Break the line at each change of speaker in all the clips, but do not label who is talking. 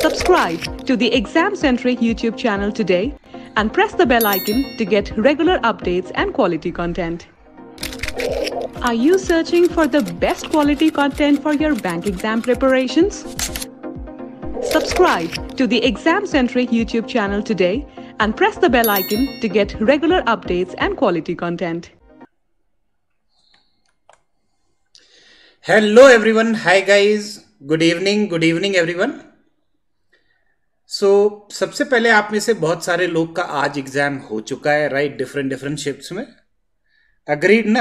Subscribe to the Exam Centric YouTube channel today and press the bell icon to get regular updates and quality content. Are you searching for the best quality content for your bank exam preparations? Subscribe to the Exam Centric YouTube channel today and press the bell icon to get regular updates and quality content. Hello everyone. Hi guys. Good evening. Good evening everyone. So so, सबसे पहले आप में से बहुत सारे लोग का आज एग्जाम हो चुका है राइट डिफरेंट डिफरेंट शिफ्ट में अग्रीड ना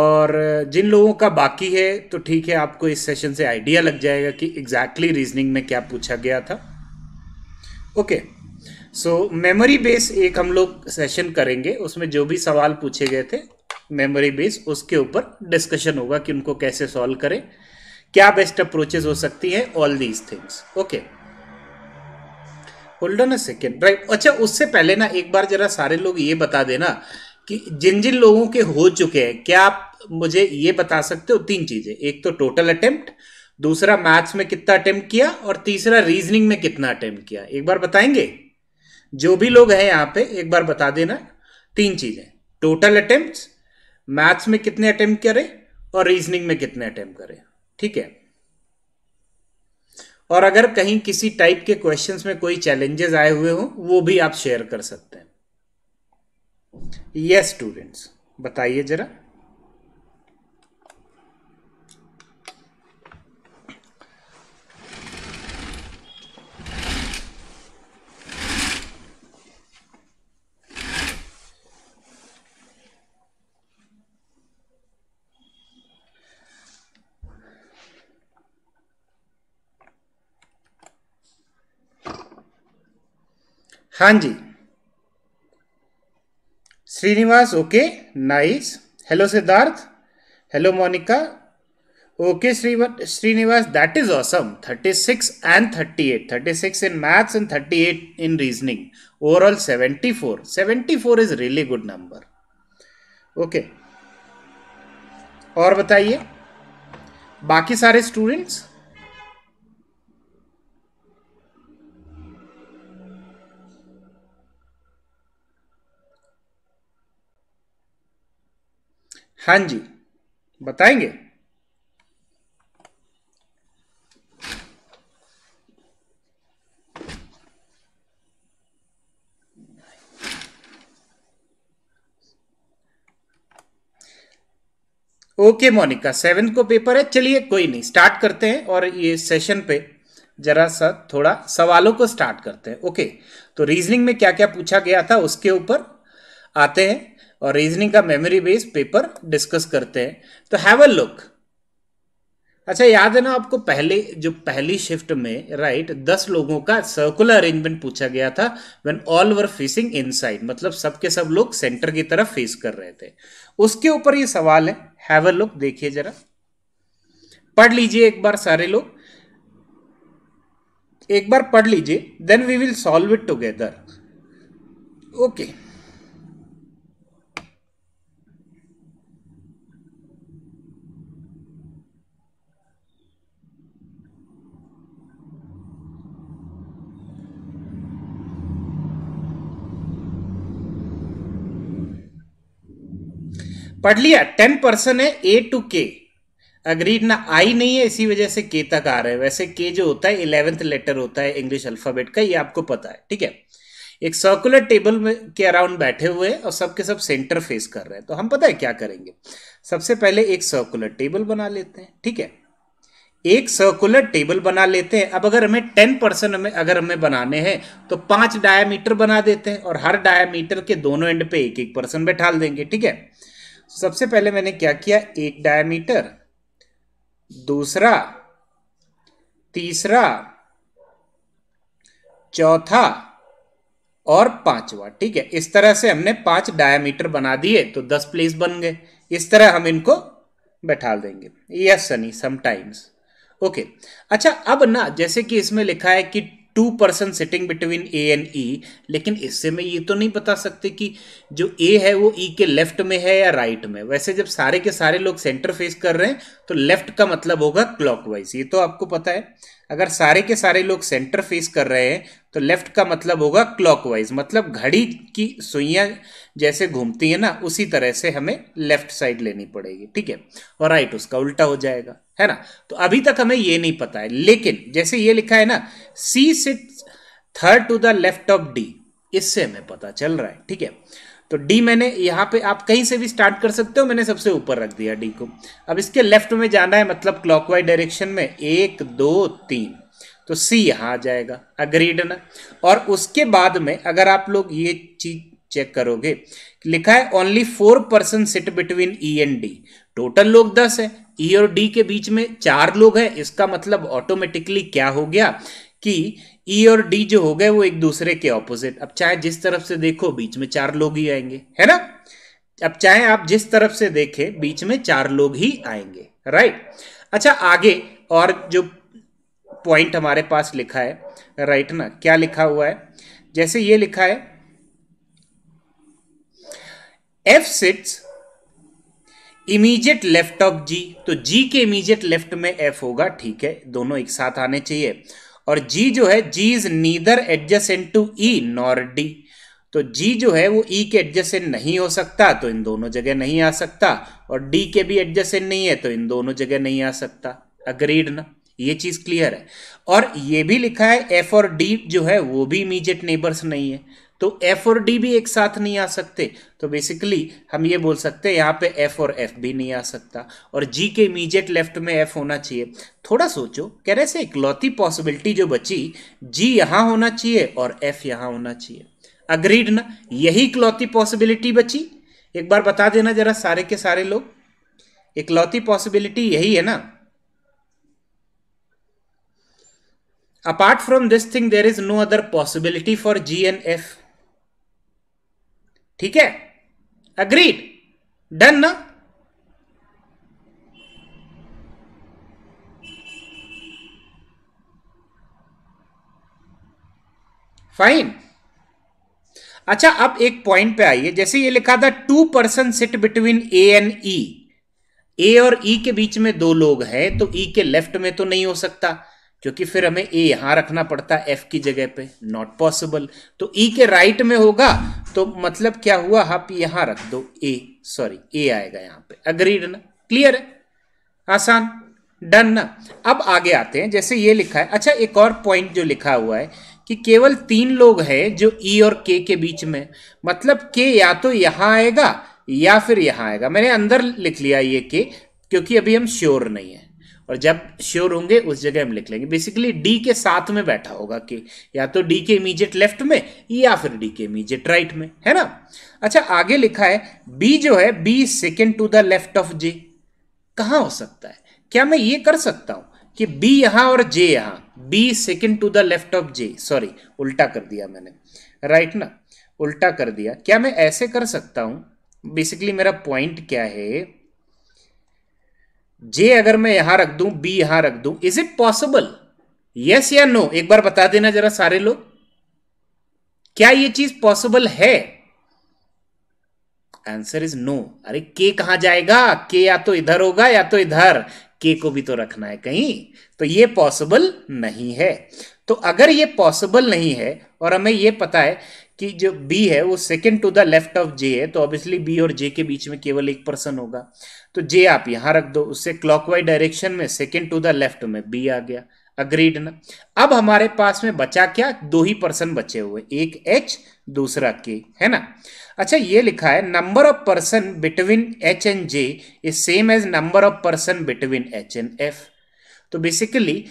और uh, जिन लोगों का बाकी है तो ठीक है आपको इस सेशन से आइडिया लग जाएगा कि एग्जैक्टली exactly रीजनिंग में क्या पूछा गया था ओके सो मेमोरी बेस एक हम लोग सेशन करेंगे उसमें जो भी सवाल पूछे गए थे मेमोरी बेस उसके ऊपर डिस्कशन होगा कि उनको कैसे सॉल्व करें क्या बेस्ट अप्रोचेज हो सकती है all these things okay hold on a second right अच्छा उससे पहले ना एक बार जरा सारे लोग ये बता देना कि जिन जिन लोगों के हो चुके हैं क्या आप मुझे ये बता सकते हो तीन चीजें एक तो टोटल अटेम्प्ट दूसरा मैथ्स में कितना अटेम्प्ट किया और तीसरा रीजनिंग में कितना अटेम्प्ट किया एक बार बताएंगे जो भी लोग हैं यहाँ पे एक बार बता देना तीन चीजें टोटल अटेम्प्ट मैथ्स में कितने अटेम्प्ट करें और रीजनिंग में कितने अटेम्प्ट करें ठीक है और अगर कहीं किसी टाइप के क्वेश्चंस में कोई चैलेंजेस आए हुए हो वो भी आप शेयर कर सकते हैं यस स्टूडेंट्स बताइए जरा हाँ जी Srinivas okay nice hello Siddharth hello Monica okay Shri Srinivas that is awesome 36 and 38 36 thirty eight in 38 overall seventy four 74 74 is really good number okay और बताइए बाकी सारे स्टूडेंट्स हाँ जी बताएंगे ओके मोनिका सेवन को पेपर है चलिए कोई नहीं स्टार्ट करते हैं और ये सेशन पे जरा सा थोड़ा सवालों को स्टार्ट करते हैं ओके तो रीजनिंग में क्या क्या पूछा गया था उसके ऊपर आते हैं और रीजनिंग का मेमोरी बेस्ड पेपर डिस्कस करते हैं तो हैव अ लुक अच्छा याद है ना आपको पहले जो पहली शिफ्ट में राइट right, दस लोगों का सर्कुलर अरेंजमेंट पूछा गया था when all were facing inside मतलब सबके सब लोग सेंटर की तरफ फेस कर रहे थे उसके ऊपर ये सवाल है हैव अ लुक देखिए जरा पढ़ लीजिए एक बार सारे लोग एक बार पढ़ लीजिए then we will solve it together okay पढ़ लिया टेन परसेंट है ए टू के अग्रीड ना आई नहीं है इसी वजह से के तक आ रहे हैं वैसे के जो होता है इलेवेंथ लेटर होता है इंग्लिश अल्फाबेट का ये आपको पता है ठीक है एक सर्कुलर टेबल में के अराउंड बैठे हुए हैं और सबके सब सेंटर फेस कर रहे हैं तो हम पता है क्या करेंगे सबसे पहले एक सर्कुलर टेबल बना लेते हैं ठीक है एक सर्कुलर टेबल बना लेते हैं अब अगर हमें टेन परसेंट हमें अगर हमें बनाने हैं तो पांच डायामीटर बना देते हैं और हर डायामीटर के दोनों एंड पे एक एक परसेंट बैठा देंगे ठीक है सबसे पहले मैंने क्या किया एक डायमीटर दूसरा तीसरा चौथा और पांचवा ठीक है इस तरह से हमने पांच डायमीटर बना दिए तो दस प्लेस बन गए इस तरह हम इनको बैठा देंगे यस सनी समटाइम्स ओके अच्छा अब ना जैसे कि इसमें लिखा है कि two person sitting between A and E लेकिन इससे मैं ये तो नहीं बता सकते कि जो ए है वो ई e के लेफ्ट में है या राइट right में वैसे जब सारे के सारे लोग सेंटर फेस कर रहे हैं तो लेफ्ट का मतलब होगा क्लॉकवाइज ये तो आपको पता है अगर सारे के सारे लोग सेंटर फेस कर रहे हैं तो लेफ्ट का मतलब होगा क्लॉकवाइज मतलब घड़ी की सुइयां जैसे घूमती है ना उसी तरह से हमें लेफ्ट साइड लेनी पड़ेगी ठीक है और राइट उसका उल्टा हो जाएगा है ना तो अभी तक हमें ये नहीं पता है लेकिन जैसे ये लिखा है ना C sit third to the left of D इससे हमें पता चल रहा है ठीक है तो डी मैंने यहाँ पे आप कहीं से भी स्टार्ट कर सकते हो मैंने सबसे ऊपर रख दिया डी को अब इसके लेफ्ट में जाना है मतलब क्लॉकवाइज डायरेक्शन में एक दो तीन तो सी यहाँ आ जाएगा अग्रीड ना और उसके बाद में अगर आप लोग ये चीज चेक करोगे लिखा है only four person sit between E and D total लोग दस है ई e और डी के बीच में चार लोग हैं इसका मतलब ऑटोमेटिकली क्या हो गया कि ई e और डी जो हो गए वो एक दूसरे के ऑपोजिट अब चाहे जिस तरफ से देखो बीच में चार लोग ही आएंगे है ना अब चाहे आप जिस तरफ से देखें बीच में चार लोग ही आएंगे राइट अच्छा आगे और जो पॉइंट हमारे पास लिखा है राइट ना क्या लिखा हुआ है जैसे ये लिखा है F sits immediate left of G तो जी के इमीजिएट लेफ्ट में एफ होगा ठीक है दोनों एक साथ आने चाहिए और जी जो है G is neither adjacent to E nor D तो जी जो है वो ई e के एडजस्टेंट नहीं हो सकता तो इन दोनों जगह नहीं आ सकता और डी के भी एडजस्टेंट नहीं है तो इन दोनों जगह नहीं आ सकता अग्रीड ना ये चीज क्लियर है और ये भी लिखा है एफ और डी जो है वो भी इमीजिएट नेबर्स नहीं है तो एफ और डी भी एक साथ नहीं आ सकते तो बेसिकली हम ये बोल सकते हैं यहाँ पे एफ और एफ भी नहीं आ सकता और जी के इमीजिएट लेफ्ट में एफ होना चाहिए थोड़ा सोचो कह रहे से इकलौती पॉसिबिलिटी जो बची जी यहाँ होना चाहिए और एफ यहाँ होना चाहिए अग्रीड ना यही इकलौती पॉसिबिलिटी बची एक बार बता देना जरा सारे के सारे लोग इकलौती पॉसिबिलिटी यही है ना apart from this thing there is no other possibility for G and F ठीक है अग्रीड डन ना फाइन अच्छा अब एक पॉइंट पे आइए जैसे ये लिखा था two person sit between A and E A और ई e के बीच में दो लोग हैं तो ई e के लेफ्ट में तो नहीं हो सकता क्योंकि फिर हमें ए यहां रखना पड़ता है एफ की जगह पे नॉट पॉसिबल तो ई e के राइट में होगा तो मतलब क्या हुआ आप यहां रख दो ए सॉरी ए आएगा यहां पे अग्रीड ना क्लियर है आसान डन ना अब आगे आते हैं जैसे ये लिखा है अच्छा एक और पॉइंट जो लिखा हुआ है कि केवल तीन लोग हैं जो ई e और के के बीच में मतलब के या तो यहां आएगा या फिर यहां आएगा मैंने अंदर लिख लिया ये के क्योंकि अभी हम श्योर नहीं है और जब श्योर होंगे उस जगह हम लिख लेंगे बेसिकली डी के साथ में बैठा होगा कि या तो डी के इमीजिएट लेफ्ट में या फिर डी के इमीजिएट राइट में है ना अच्छा आगे लिखा है बी जो है B second to the left of J कहा हो सकता है क्या मैं ये कर सकता हूं कि बी यहाँ और जे यहां B second to the left of J sorry उल्टा कर दिया मैंने राइट ना उल्टा कर दिया क्या मैं ऐसे कर सकता हूं बेसिकली मेरा पॉइंट क्या है जे अगर मैं यहां रख दूं बी यहां रख दूं इज इट पॉसिबल यस या नो एक बार बता देना जरा सारे लोग क्या ये चीज पॉसिबल है आंसर इज नो अरे के कहा जाएगा के या तो इधर होगा या तो इधर के को भी तो रखना है कहीं तो ये पॉसिबल नहीं है तो अगर ये पॉसिबल नहीं है और हमें ये पता है कि जो बी है वो second to the left of J है तो ऑब्वियसली बी और जे के बीच में केवल एक पर्सन होगा तो जे आप यहां रख दो उससे क्लॉकवाइज डायरेक्शन में सेकेंड टू द लेफ्ट में बी आ गया अग्रीड ना अब हमारे पास में बचा क्या दो ही पर्सन बचे हुए एक एच दूसरा के है ना अच्छा ये लिखा है number of person between H and J is same as number of person between H and F तो बेसिकली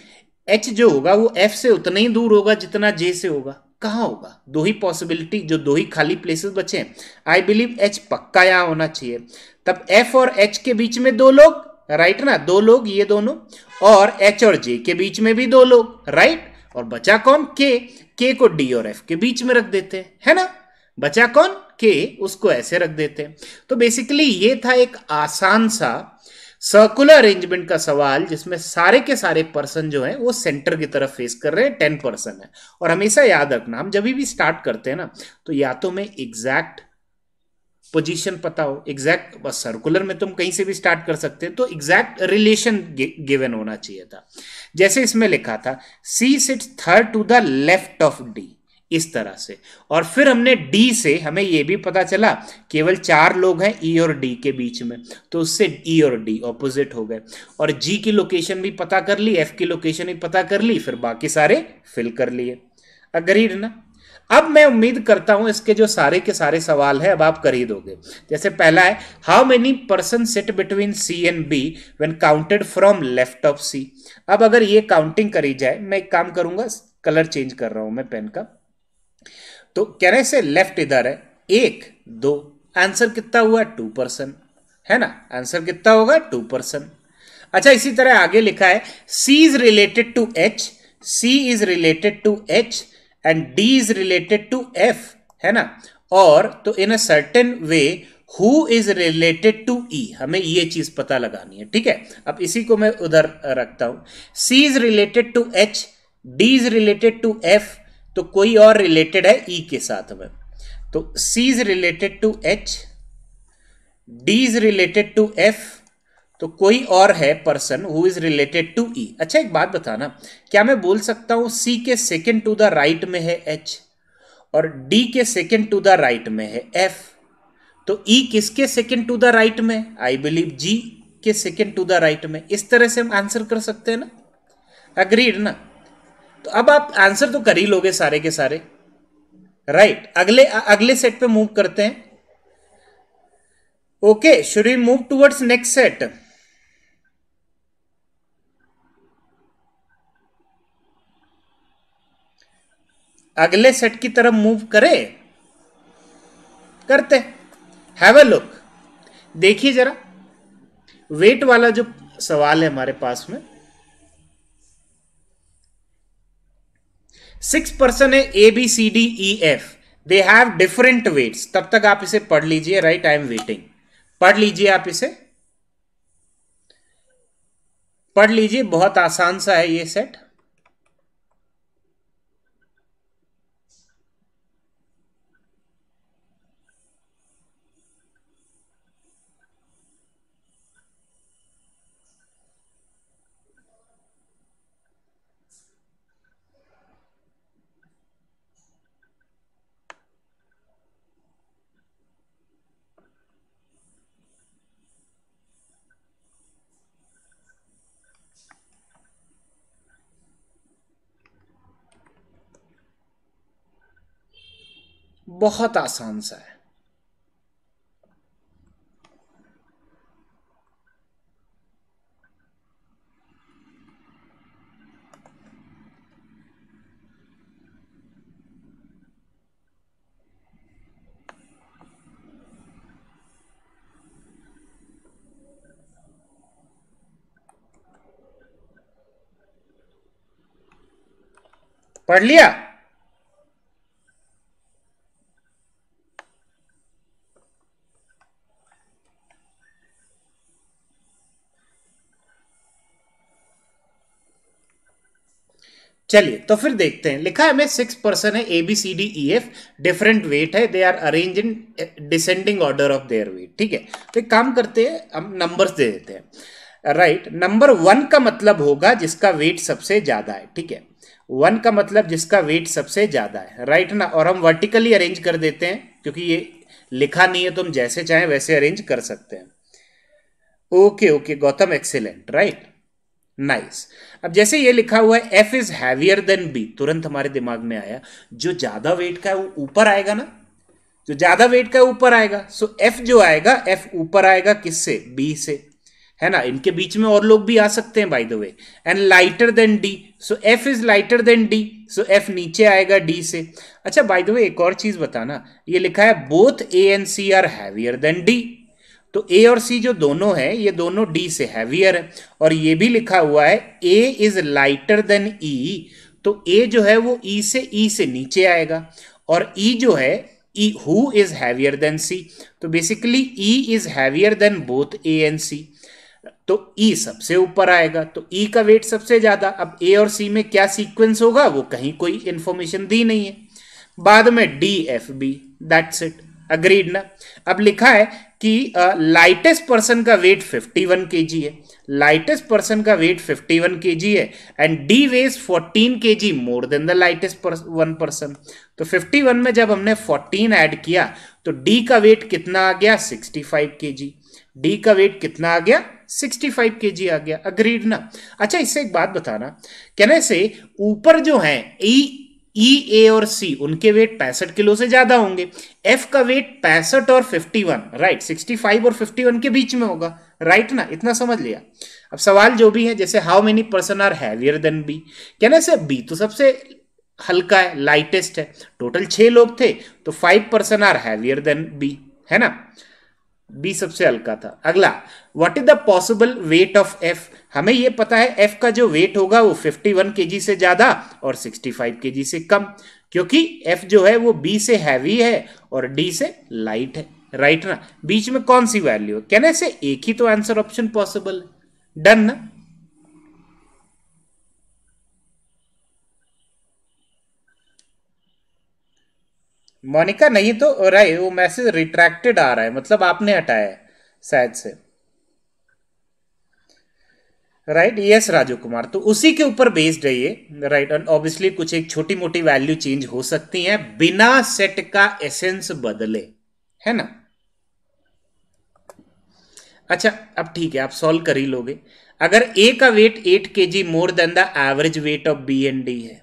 एच जो होगा वो एफ से उतना ही दूर होगा जितना जे से होगा कहाँ होगा दो ही पॉसिबिलिटी जो दो ही खाली प्लेसेस बचे हैं आई बिलीव एच पक्का यहाँ होना चाहिए तब एफ और एच के बीच में दो लोग राइट ना दो लोग ये दोनों और एच और जे के बीच में भी दो लोग राइट और बचा कौन के के को डी और एफ के बीच में रख देते हैं है ना बचा कौन के उसको ऐसे रख देते हैं तो बेसिकली ये था एक आसान सा सर्कुलर अरेंजमेंट का सवाल जिसमें सारे के सारे पर्सन जो है वो सेंटर की तरफ फेस कर रहे हैं टेन पर्सन है और हमेशा याद रखना हम जब भी स्टार्ट करते हैं ना तो या तो मैं एग्जैक्ट पोजीशन पता हो एग्जैक्ट सर्कुलर में तुम तो कहीं से भी स्टार्ट कर सकते हैं तो एग्जैक्ट रिलेशन गिवन होना चाहिए था जैसे इसमें लिखा था C sit third to the left of D इस तरह से और फिर हमने डी से हमें यह भी पता चला केवल चार लोग हैं ई e और डी के बीच में तो उससे ई e और डी ऑपोजिट हो गए और जी की लोकेशन भी पता कर ली एफ की लोकेशन भी पता कर ली फिर बाकी सारे फिल कर लिए अग्रीड ना अब मैं उम्मीद करता हूं इसके जो सारे के सारे सवाल है अब आप कर ही दोगे जैसे पहला है how many person sit between C and B when counted from left of C अब अगर ये काउंटिंग करी जाए मैं एक काम करूंगा कलर चेंज कर रहा हूं मैं पेन का तो कैरे से लेफ्ट इधर है एक दो आंसर कितना हुआ टू परसेंट है ना आंसर कितना होगा टू परसेंट अच्छा इसी तरह आगे लिखा है C is related to H C is related to H and D is related to F है ना और तो in a certain way who is related to E हमें ये चीज पता लगानी है ठीक है अब इसी को मैं उधर रखता हूं C is related to H D is related to F तो कोई और रिलेटेड है ई e के साथ में तो C is related to H D is related to F तो कोई और है person who is related to E अच्छा एक बात बताना क्या मैं बोल सकता हूं सी के सेकेंड टू द राइट में है एच और डी के सेकेंड टू द राइट में है एफ तो ई e किसके सेकेंड टू द राइट में आई बिलीव जी के सेकेंड टू द राइट में इस तरह से हम आंसर कर सकते हैं ना अग्रीड ना तो अब आप आंसर तो कर ही लोगे सारे के सारे राइट right. अगले अगले सेट पे मूव करते हैं okay should we move towards next set अगले सेट की तरफ मूव करें करते हैव अ लुक देखिए जरा वेट वाला जो सवाल है हमारे पास में सिक्स पर्सन है A B C D E F they have different weights तब तक आप इसे पढ़ लीजिए राइट आई एम वेटिंग पढ़ लीजिए आप इसे पढ़ लीजिए बहुत आसान सा है ये सेट बहुत आसान सा है पढ़ लिया चलिए तो फिर देखते हैं लिखा है हमें सिक्स पर्सन है A B C D E F different weight है they are arrange in descending order of their weight ठीक है तो एक काम करते हैं हम नंबर्स दे देते हैं राइट नंबर वन का मतलब होगा जिसका वेट सबसे ज़्यादा है ठीक है वन का मतलब जिसका वेट सबसे ज़्यादा है राइट right ना और हम वर्टिकली अरेंज कर देते हैं क्योंकि ये लिखा नहीं है तो हम जैसे चाहें वैसे अरेंज कर सकते हैं okay okay Gautam excellent right nice nice. अब जैसे ये लिखा हुआ है F is heavier than B तुरंत हमारे दिमाग में आया जो ज्यादा वेट का है वो ऊपर आएगा ना जो ज्यादा वेट का ऊपर आएगा सो so, एफ जो आएगा एफ ऊपर आएगा किससे बी से है ना इनके बीच में और लोग भी आ सकते हैं by the way and lighter than D so F is lighter than D so F नीचे आएगा डी से अच्छा बाय द वे एक और चीज बताना ये लिखा है both A and C are heavier than D तो ए और सी जो दोनों है ये दोनों डी से हैवियर है और ये भी लिखा हुआ है A is lighter than E तो ए जो है वो ई e से ई e से नीचे आएगा और ई e जो है E who is heavier than C तो basically E is heavier than both A and C तो ई e सबसे ऊपर आएगा तो ई e का वेट सबसे ज्यादा अब ए और सी में क्या सीक्वेंस होगा वो कहीं कोई इंफॉर्मेशन दी नहीं है बाद में D F B that's it agreed ना अब लिखा है कि लाइटेस्ट पर्सन का वेट 51 केजी है लाइटेस्ट पर्सन का वेट 51 केजी है and D weighs 14 KG more than the lightest one person तो 51 में जब हमने 14 ऐड किया तो डी का वेट कितना आ गया 65 फाइव केजी डी का वेट कितना आ गया 65 फाइव केजी आ गया अग्रीड ना अच्छा इससे एक बात बताना कहने से ऊपर जो है ई e, ई e, ए और सी उनके वेट पैंसठ किलो से ज्यादा होंगे एफ का वेट पैंसठ और 51 वन राइट सिक्सटी और 51 के बीच में होगा राइट ना इतना समझ लिया अब सवाल जो भी है जैसे how many person are heavier than B no sir B तो सबसे हल्का है लाइटेस्ट है टोटल छह लोग थे तो five person are heavier than B है ना बी सबसे हल्का था अगला what is the possible weight of F हमें यह पता है एफ का जो वेट होगा वो 51 वन से ज्यादा और 65 फाइव से कम क्योंकि एफ जो है वो बी से हैवी है और डी से लाइट है राइट ना बीच में कौन सी वैल्यू है कहने से एक ही तो आंसर ऑप्शन पॉसिबल है डन ना मोनिका नहीं तो राय वो मैसेज रिट्रैक्टेड आ रहा है मतलब आपने हटाया है शायद से राइट यस राजू कुमार तो उसी के ऊपर बेस्ड है ये राइट एंड ऑब्वियसली कुछ एक छोटी मोटी वैल्यू चेंज हो सकती है बिना सेट का एसेंस बदले है ना अच्छा अब ठीक है आप सॉल्व कर ही लोगे अगर ए का weight eight K G more than the average weight of B and D है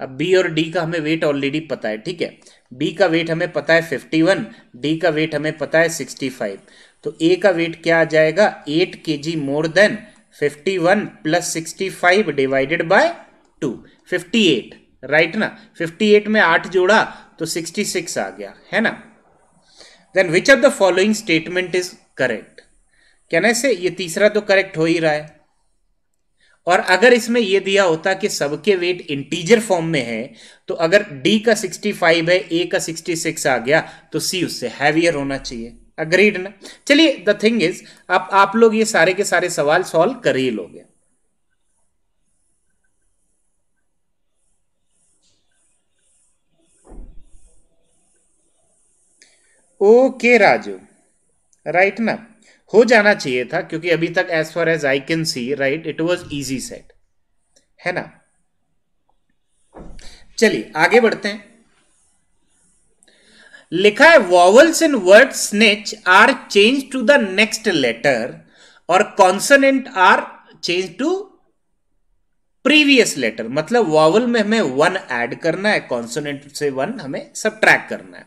अब बी और डी का हमें वेट ऑलरेडी पता है ठीक है बी का वेट हमें पता है फिफ्टी वन डी का वेट हमें पता है सिक्सटी फाइव तो ए का वेट क्या आ जाएगा eight K G more than fifty one plus sixty five divided by fifty eight right ना फिफ्टी एट में आठ जोड़ा तो सिक्सटी सिक्स आ गया है ना then which of the following statement is correct कहने से ये तीसरा तो करेक्ट हो ही रहा है और अगर इसमें यह दिया होता कि सबके वेट इंटीजर फॉर्म में है तो अगर डी का 65 है ए का 66 आ गया तो सी उससे हैवियर होना चाहिए अग्रीड ना चलिए द थिंग इज आप आप लोग ये सारे के सारे सवाल सॉल्व कर ही लोगे ओके राजू राइट ना हो जाना चाहिए था क्योंकि अभी तक as far as I can see right it was easy set है ना चलिए आगे बढ़ते हैं लिखा है vowels in word snitch are change to the next letter और consonant are change to previous letter मतलब वॉवल में हमें वन ऐड करना है कॉन्सोनेंट से वन हमें सब करना है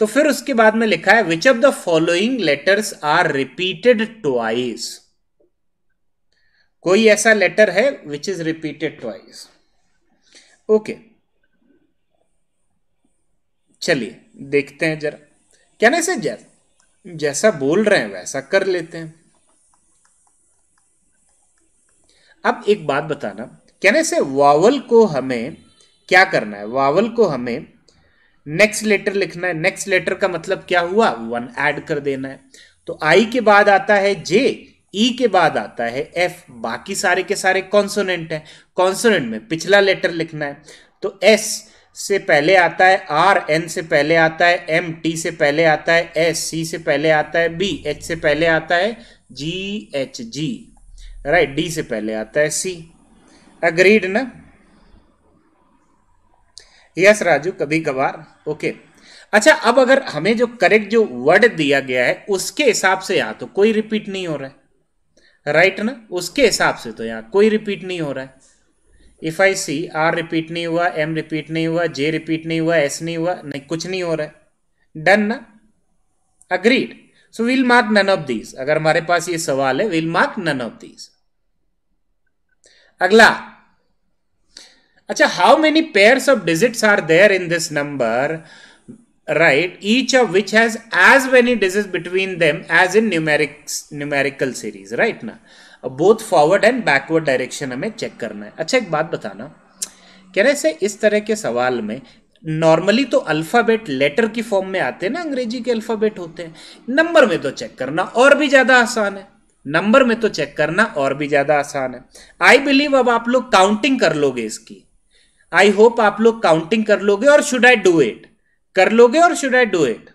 तो फिर उसके बाद में लिखा है which of the following letters are repeated twice कोई ऐसा लेटर है which is repeated twice okay चलिए देखते हैं जरा क्या ना इसे जैसा जैसा बोल रहे हैं वैसा कर लेते हैं अब एक बात बताना ना से वावल को हमें क्या करना है वावल को हमें नेक्स्ट लेटर लिखना है नेक्स्ट लेटर का मतलब क्या हुआ वन ऐड कर देना है तो आई के बाद आता है जे ई e के बाद आता है एफ बाकी सारे के सारे कॉन्सोनेंट है कॉन्सोनेंट में पिछला लेटर लिखना है तो एस से पहले आता है आर एन से पहले आता है एम टी से पहले आता है एस सी से पहले आता है बी एच से पहले आता है G H G right D से पहले आता है सी अग्रीड ना यस राजू कभी कभार ओके अच्छा अब अगर हमें जो करेक्ट जो वर्ड दिया गया है उसके हिसाब से यहां तो कोई रिपीट नहीं हो रहा है राइट ना उसके हिसाब से तो यहाँ कोई रिपीट नहीं हो रहा है if I see R repeat नहीं हुआ एम रिपीट नहीं हुआ जे रिपीट नहीं हुआ एस नहीं हुआ नहीं कुछ नहीं हो रहा है डन ना agreed so will mark none of these अगर हमारे पास ये सवाल है will mark none of these अगला अच्छा how many pair of digits are there in this number right each of which has as many digit between them as in numeric numerical series right ना both forward and backward direction हमें check करना है अच्छा एक बात बताना कह रहे से इस तरह के सवाल में नॉर्मली तो अल्फ़ाबेट लेटर की फॉर्म में आते हैं ना अंग्रेजी के अल्फ़ाबेट होते हैं नंबर में तो चेक करना और भी ज़्यादा आसान है नंबर में तो चेक करना और भी ज़्यादा आसान है आई बिलीव अब आप लोग काउंटिंग कर लोगे इसकी आई होप आप लोग काउंटिंग कर लोगे और शुड आई डू इट कर लोगे और शुड आई डू इट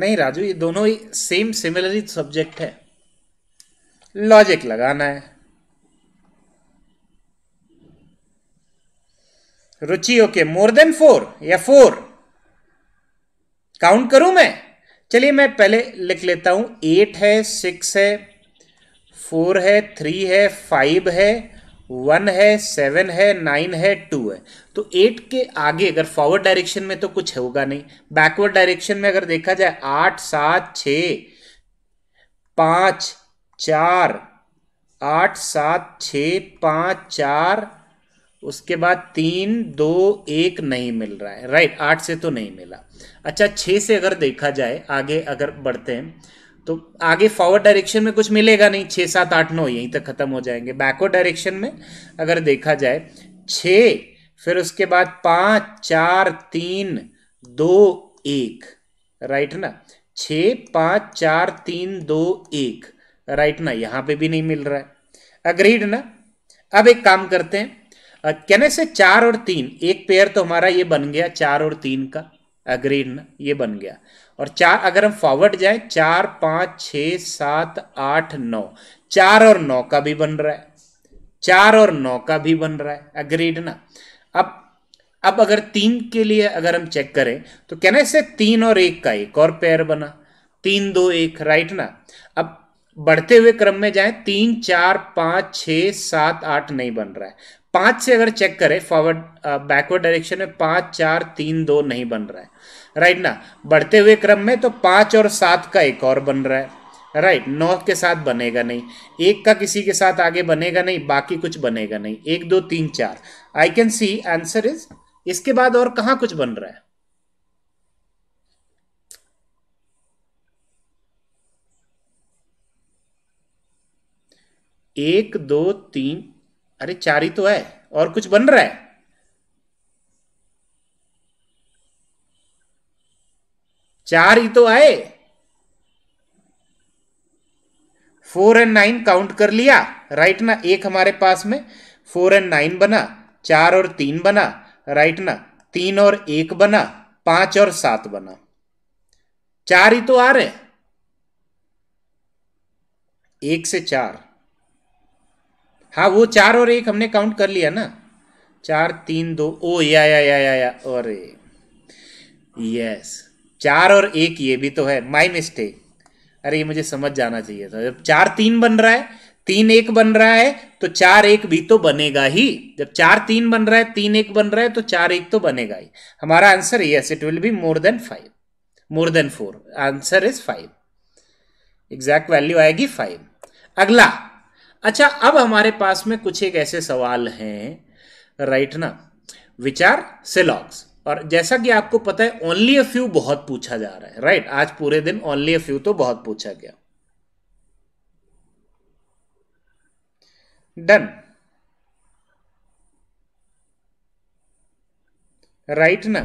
नहीं राजू ये दोनों ही सेम सिमिलर सब्जेक्ट है लॉजिक लगाना है Ruchi okay more than four या फोर काउंट करूं मैं चलिए मैं पहले लिख लेता हूं एट है सिक्स है फोर है थ्री है फाइव है वन है सेवन है नाइन है टू है तो एट के आगे अगर फॉरवर्ड डायरेक्शन में तो कुछ होगा नहीं बैकवर्ड डायरेक्शन में अगर देखा जाए आठ सात छ पाँच चार आठ सात छ पाँच चार उसके बाद तीन दो एक नहीं मिल रहा है राइट आठ से तो नहीं मिला अच्छा छः से अगर देखा जाए आगे अगर बढ़ते हैं तो आगे फॉरवर्ड डायरेक्शन में कुछ मिलेगा नहीं छः सात आठ नौ यहीं तक खत्म हो जाएंगे बैकवर्ड डायरेक्शन में अगर देखा जाए छ फिर उसके बाद पाँच चार तीन दो एक राइट ना छ पाँच चार तीन दो एक राइट ना यहाँ पे भी नहीं मिल रहा है अग्रीड ना अब एक काम करते हैं कहने से चार और तीन एक पेयर तो हमारा ये बन गया चार और तीन का अग्रीड ना ये बन गया और चार अगर हम फॉरवर्ड जाए चार पाँच छ सात आठ नौ चार और नौ का भी बन रहा है चार और नौ का भी बन रहा है अग्रीड ना अब अब अगर तीन के लिए अगर हम चेक करें तो कहना इससे तीन और एक का एक और पेयर बना तीन दो एक राइट ना अब बढ़ते हुए क्रम में जाए तीन चार पाँच छ सात आठ नहीं बन रहा है पाँच से अगर चेक करें फॉरवर्ड बैकवर्ड डायरेक्शन में पाँच चार तीन दो नहीं बन रहा है राइट ना बढ़ते हुए क्रम में तो पाँच और सात का एक और बन रहा है राइट नौ के साथ बनेगा नहीं एक का किसी के साथ आगे बनेगा नहीं बाकी कुछ बनेगा नहीं एक दो तीन चार I can see answer is इसके बाद और कहाँ कुछ बन रहा है एक दो तीन अरे चार ही तो है और कुछ बन रहा है चार ही तो आए फोर एंड नाइन काउंट कर लिया राइट ना एक हमारे पास में फोर एंड नाइन बना चार और तीन बना राइट ना तीन और एक बना पांच और सात बना चार ही तो आ रहे एक से चार हाँ वो चार और एक हमने काउंट कर लिया ना चार तीन दो ओ या या या या, या और यस चार और एक ये भी तो है माई मिस्टेक अरे ये मुझे समझ जाना चाहिए था जब चार तीन बन रहा है तीन एक बन रहा है तो चार एक भी तो बनेगा ही जब चार तीन बन रहा है तीन एक बन रहा है तो चार एक तो बनेगा ही हमारा answer yes it will be more than five more than four answer is five exact value आएगी फाइव अगला अच्छा अब हमारे पास में कुछ एक ऐसे सवाल हैं राइट ना विच आर सिलॉग्स और जैसा कि आपको पता है ओनली अ फ्यू बहुत पूछा जा रहा है राइट आज पूरे दिन ओनली अ फ्यू तो बहुत पूछा गया डन राइट ना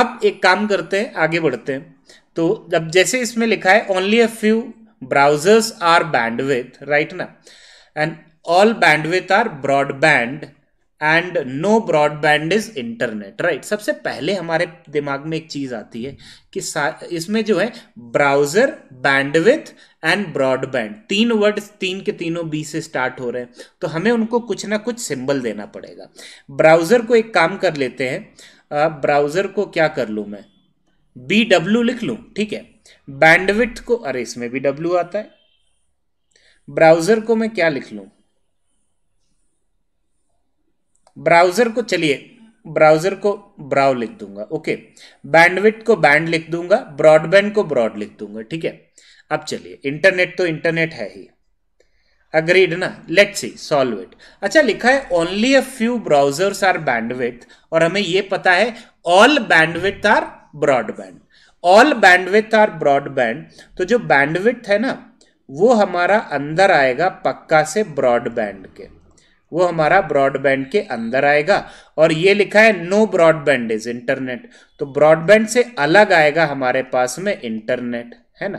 अब एक काम करते हैं आगे बढ़ते हैं तो जब जैसे इसमें लिखा है only a few browsers are bandwidth right ना and all bandwidth are broadband and no broadband is internet right सबसे पहले हमारे दिमाग में एक चीज आती है कि इसमें जो है ब्राउजर बैंडविथ एंड ब्रॉडबैंड तीन वर्ड तीन के तीनों बी से स्टार्ट हो रहे हैं तो हमें उनको कुछ ना कुछ सिंबल देना पड़ेगा ब्राउजर को एक काम कर लेते हैं ब्राउजर को क्या कर लूँ मैं बी डब्ल्यू लिख लूँ ठीक है बैंडविथ को अरे इसमें बी डब्ल्यू आता है ब्राउजर को मैं क्या लिख लूँ ब्राउजर को चलिए ब्राउजर को ब्राउ लिख दूंगा ओके बैंडविथ को बैंड लिख दूंगा ब्रॉडबैंड को ब्रॉड लिख दूंगा ठीक है अब चलिए इंटरनेट तो इंटरनेट है ही अग्रीड ना लेट सी सॉल्व इट अच्छा लिखा है only a few browsers are bandwidth और हमें यह पता है all bandwidth are broadband all bandwidth are broadband तो जो बैंडविथ है ना वो हमारा अंदर आएगा पक्का से ब्रॉडबैंड के वो हमारा ब्रॉडबैंड के अंदर आएगा और ये लिखा है नो ब्रॉडबैंड इज इंटरनेट तो ब्रॉडबैंड से अलग आएगा हमारे पास में इंटरनेट है ना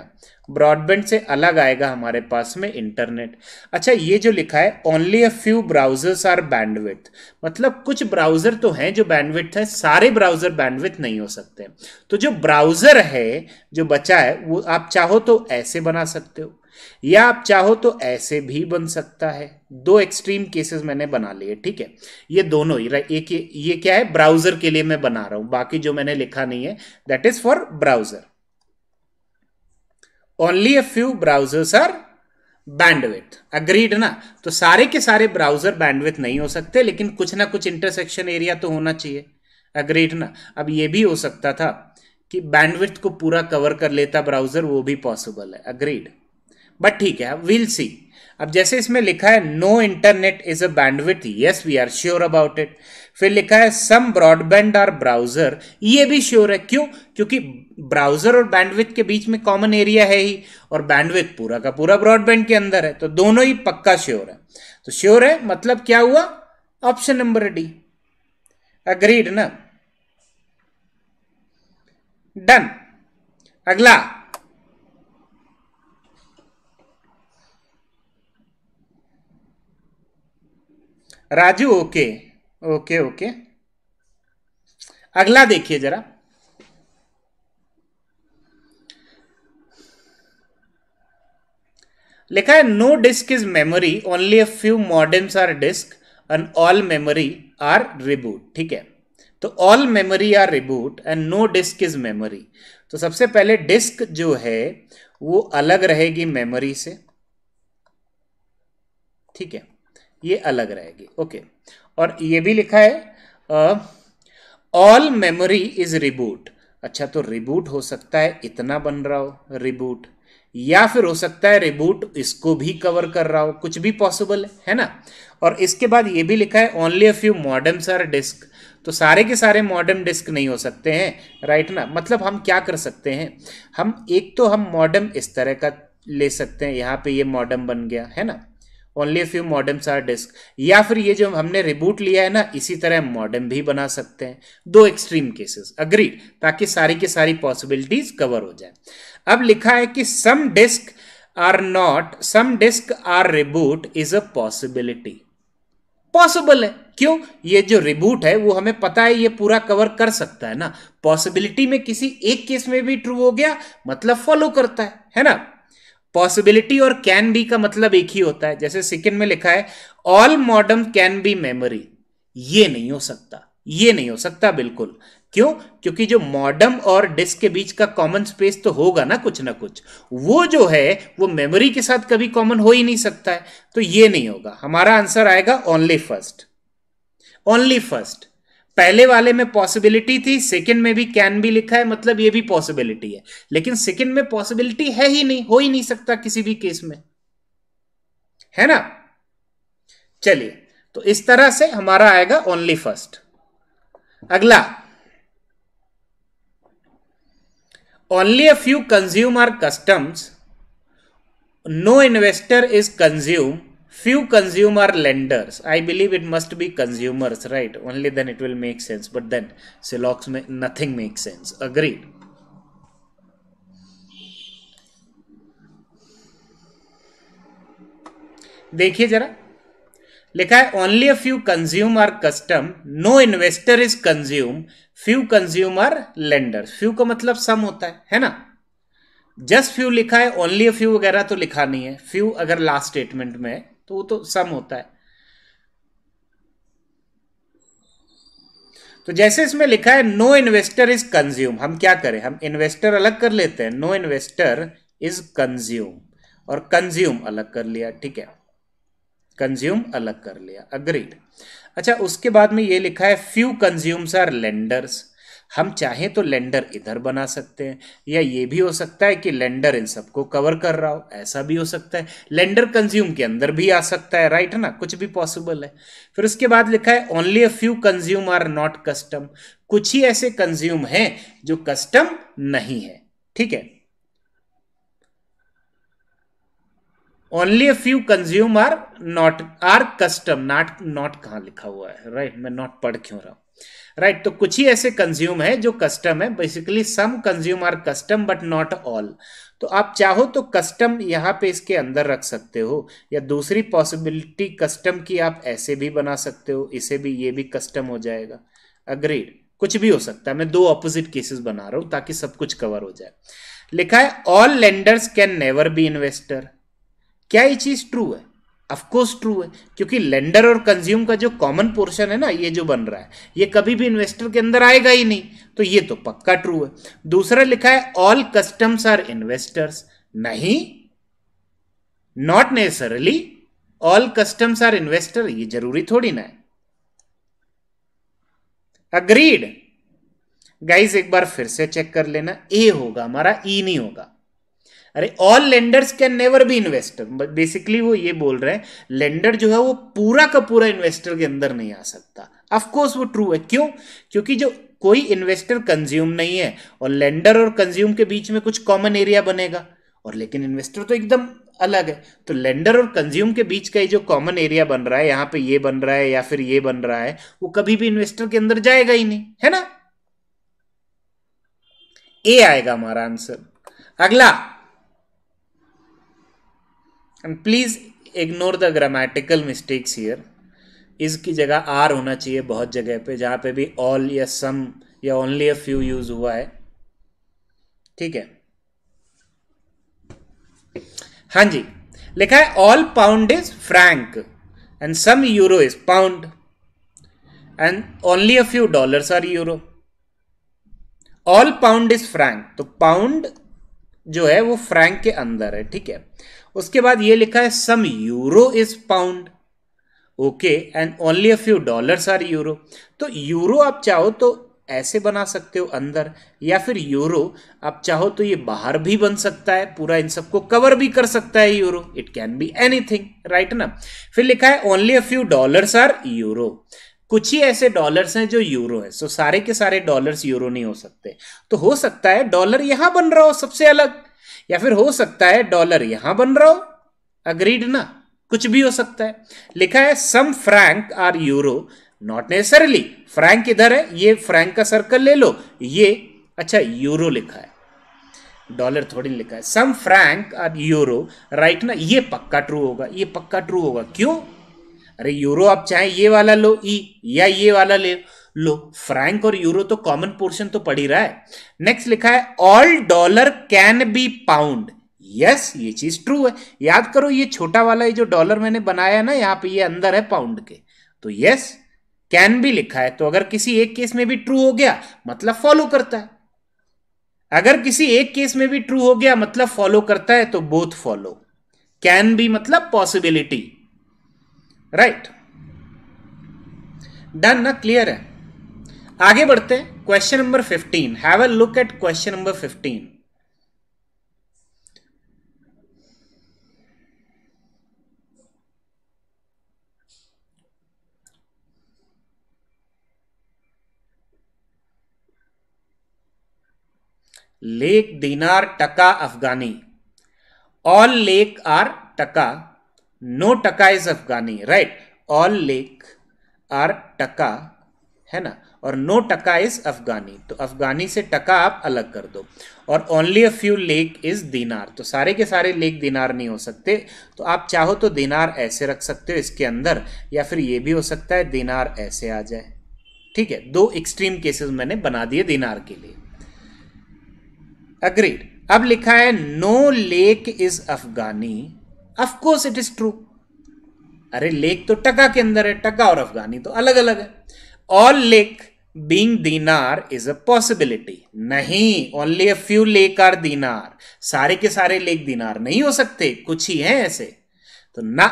ब्रॉडबैंड से अलग आएगा हमारे पास में इंटरनेट अच्छा ये जो लिखा है only a few browsers are bandwidth मतलब कुछ ब्राउजर तो हैं जो बैंडविथ है सारे ब्राउजर बैंडविथ नहीं हो सकते तो जो ब्राउजर है जो बचा है वो आप चाहो तो ऐसे बना सकते हो या आप चाहो तो ऐसे भी बन सकता है दो एक्सट्रीम केसेस मैंने बना लिए ठीक है ये दोनों ही एक ये, ये क्या है ब्राउजर के लिए मैं बना रहा हूं बाकी जो मैंने लिखा नहीं है that is for browser only a few browsers are bandwidth agreed ना तो सारे के सारे ब्राउजर बैंडविथ नहीं हो सकते लेकिन कुछ ना कुछ इंटरसेक्शन एरिया तो होना चाहिए अग्रीड ना अब ये भी हो सकता था कि बैंडविथ को पूरा कवर कर लेता ब्राउजर वो भी पॉसिबल है अग्रीड बट ठीक है विल सी अब जैसे इसमें लिखा है no internet is a bandwidth yes we are sure about it फिर लिखा है सम ब्रॉडबैंड और ब्राउजर ये भी श्योर है क्यों क्योंकि ब्राउजर और बैंडविथ के बीच में कॉमन एरिया है ही और बैंडविथ पूरा का पूरा ब्रॉडबैंड के अंदर है तो दोनों ही पक्का श्योर है तो श्योर है मतलब क्या हुआ ऑप्शन नंबर डी अग्रीड ना डन अगला राजू ओके ओके ओके अगला देखिए जरा लिखा है no disk is memory only a few modems are disk and all memory are reboot ठीक है तो all memory are reboot and no disk is memory तो सबसे पहले डिस्क जो है वो अलग रहेगी मेमोरी से ठीक है ये अलग रहेगी ओके और ये भी लिखा है ऑल मेमोरी इज रिबूट अच्छा तो रिबूट हो सकता है इतना बन रहा हो रिबूट या फिर हो सकता है रिबूट इसको भी कवर कर रहा हो कुछ भी पॉसिबल है है ना और इसके बाद ये भी लिखा है only a few modems are disk तो सारे के सारे मॉडर्म डिस्क नहीं हो सकते हैं राइट ना मतलब हम क्या कर सकते हैं हम एक तो हम मॉडर्म इस तरह का ले सकते हैं यहाँ पे ये मॉडर्म बन गया है ना only few modems are disk या फिर ये जो हमने रिबूट लिया है ना इसी तरह मॉडम भी बना सकते हैं दो एक्सट्रीम केसेस अग्रीड ताकि सारी की सारी पॉसिबिलिटीज कवर हो जाए अब लिखा है कि some disk are not some disk are reboot is a possibility possible है क्यों ये जो रिबूट है वो हमें पता है ये पूरा कवर कर सकता है ना पॉसिबिलिटी में किसी एक केस में भी ट्रू हो गया मतलब फॉलो करता है है ना पॉसिबिलिटी और कैन बी का मतलब एक ही होता है जैसे सेकेंड में लिखा है all modern can be memory ये नहीं हो सकता ये नहीं हो सकता बिल्कुल क्यों क्योंकि जो मॉडर्म और डिस्क के बीच का कॉमन स्पेस तो होगा ना कुछ ना कुछ वो जो है वो मेमोरी के साथ कभी कॉमन हो ही नहीं सकता है तो ये नहीं होगा हमारा आंसर आएगा ओनली फर्स्ट ओनली फर्स्ट पहले वाले में पॉसिबिलिटी थी सेकंड में भी कैन भी लिखा है मतलब ये भी पॉसिबिलिटी है लेकिन सेकंड में पॉसिबिलिटी है ही नहीं हो ही नहीं सकता किसी भी केस में है ना चलिए तो इस तरह से हमारा आएगा ओनली फर्स्ट अगला only a few consume are customs no investor is consume few consumer lenders i believe it must be consumers right only then it will make sense but then silox may, nothing makes sense agreed देखिए जरा लिखा है only a few consumer custom no investor is consume few consumer lender few का मतलब सम होता है है ना जस्ट फ्यू लिखा है ओनली अ फ्यू वगैरह तो लिखा नहीं है फ्यू अगर लास्ट स्टेटमेंट में तो वो तो सम होता है तो जैसे इसमें लिखा है नो इन्वेस्टर इज कंज्यूम हम क्या करें हम इन्वेस्टर अलग कर लेते हैं नो इन्वेस्टर इज कंज्यूम और कंज्यूम अलग कर लिया ठीक है कंज्यूम अलग कर लिया अग्रीड अच्छा उसके बाद में ये लिखा है फ्यू कंज्यूम्स आर लेंडर्स हम चाहें तो लेंडर इधर बना सकते हैं या ये भी हो सकता है कि लेंडर इन सबको कवर कर रहा हो ऐसा भी हो सकता है लेंडर कंज्यूम के अंदर भी आ सकता है राइट है ना कुछ भी पॉसिबल है फिर उसके बाद लिखा है only a few consume are not custom कुछ ही ऐसे कंज्यूम हैं जो कस्टम नहीं है ठीक है only a few consume are not are custom not not कहां लिखा हुआ है राइट right? मैं नॉट पढ़ क्यों रहा हूं राइट right, तो कुछ ही ऐसे कंज्यूम है जो कस्टम है basically some consume are custom but not all तो आप चाहो तो कस्टम यहाँ पे इसके अंदर रख सकते हो या दूसरी पॉसिबिलिटी कस्टम की आप ऐसे भी बना सकते हो इसे भी ये भी कस्टम हो जाएगा अग्रीड कुछ भी हो सकता है मैं दो ऑपोजिट केसेस बना रहा हूं ताकि सब कुछ कवर हो जाए लिखा है all lenders can never be investor क्या ये चीज ट्रू है अफकोर्स ट्रू है क्योंकि लेंडर और कंज्यूम का जो कॉमन पोर्शन है ना ये जो बन रहा है ये कभी भी इन्वेस्टर के अंदर आएगा ही नहीं तो ये तो पक्का ट्रू है दूसरा लिखा है ऑल कस्टम्स आर इन्वेस्टर्स नहीं not necessarily all customs are investor ये जरूरी थोड़ी ना है अग्रीड गाइज एक बार फिर से चेक कर लेना ए होगा हमारा ई e नहीं होगा अरे all lenders can never be investor basically वो ये बोल रहे हैं लेंडर जो है वो पूरा का पूरा इन्वेस्टर के अंदर नहीं आ सकता अफकोर्स वो ट्रू है क्यों क्योंकि जो कोई इन्वेस्टर कंज्यूम नहीं है और लेंडर और कंज्यूम के बीच में कुछ कॉमन एरिया बनेगा और लेकिन इन्वेस्टर तो एकदम अलग है तो लेंडर और कंज्यूम के बीच का ये जो कॉमन एरिया बन रहा है यहां पे ये बन रहा है या फिर ये बन रहा है वो कभी भी इन्वेस्टर के अंदर जाएगा ही नहीं है ना ए आएगा हमारा आंसर अगला and please ignore the grammatical mistakes here इसकी जगह आर होना चाहिए बहुत जगह पे जहाँ पे भी ऑल या सम या ओनली अ फ्यू यूज हुआ है ठीक है हाँ जी लिखा है all pound is franc and some euro is pound and only a few dollars are euro all pound is franc तो पाउंड जो है वो फ्रैंक के अंदर है ठीक है उसके बाद ये लिखा है some euro is pound okay and only a few dollars are euro तो यूरो आप चाहो तो ऐसे बना सकते हो अंदर या फिर यूरो आप चाहो तो ये बाहर भी बन सकता है पूरा इन सबको कवर भी कर सकता है euro it can be anything right ना फिर लिखा है only a few dollars are euro कुछ ही ऐसे डॉलर्स हैं जो यूरो है सो so, सारे के सारे डॉलर्स यूरो नहीं हो सकते तो हो सकता है डॉलर यहां बन रहा हो सबसे अलग या फिर हो सकता है डॉलर यहां बन रहा हो अग्रीड ना कुछ भी हो सकता है लिखा है some franc are euro not necessarily franc इधर है ये फ्रैंक का सर्कल ले लो ये अच्छा यूरो लिखा है डॉलर थोड़ी लिखा है some franc are euro right ना ये पक्का ट्रू होगा ये पक्का ट्रू होगा क्यों अरे यूरो आप चाहे ये वाला लो ई e, या ये वाला ले लो फ्रैंक और यूरो तो कॉमन पोर्शन तो पड़ ही रहा है नेक्स्ट लिखा है all dollar can be pound yes ये चीज ट्रू है याद करो ये छोटा वाला ये जो डॉलर मैंने बनाया ना यहां पे ये अंदर है पाउंड के तो यस कैन भी लिखा है तो अगर किसी एक केस में भी ट्रू हो गया मतलब फॉलो करता है अगर किसी एक केस में भी ट्रू हो गया मतलब फॉलो करता है तो बोथ फॉलो कैन भी मतलब पॉसिबिलिटी राइट डन ना क्लियर है आगे बढ़ते हैं question number 15 have a look at question number 15 lek dinar taka afghani all lek are taka no taka is afghani right all lek are taka है ना और नो टका इज अफगानी तो अफगानी से टका आप अलग कर दो और only a few lek is dinar तो सारे के सारे लेक दीनार नहीं हो सकते तो आप चाहो तो दीनार ऐसे रख सकते हो इसके अंदर या फिर ये भी हो सकता है दीनार ऐसे आ जाए ठीक है दो एक्सट्रीम केसेस मैंने बना दिए दीनार के लिए अग्रीड अब लिखा है no lek is afghani of course it is true अरे लेक तो टका के अंदर है टका और अफगानी तो अलग अलग है all lek being dinar is a possibility नहीं only a few lek are dinar सारे के सारे लेक दीनार नहीं हो सकते कुछ ही हैं ऐसे तो ना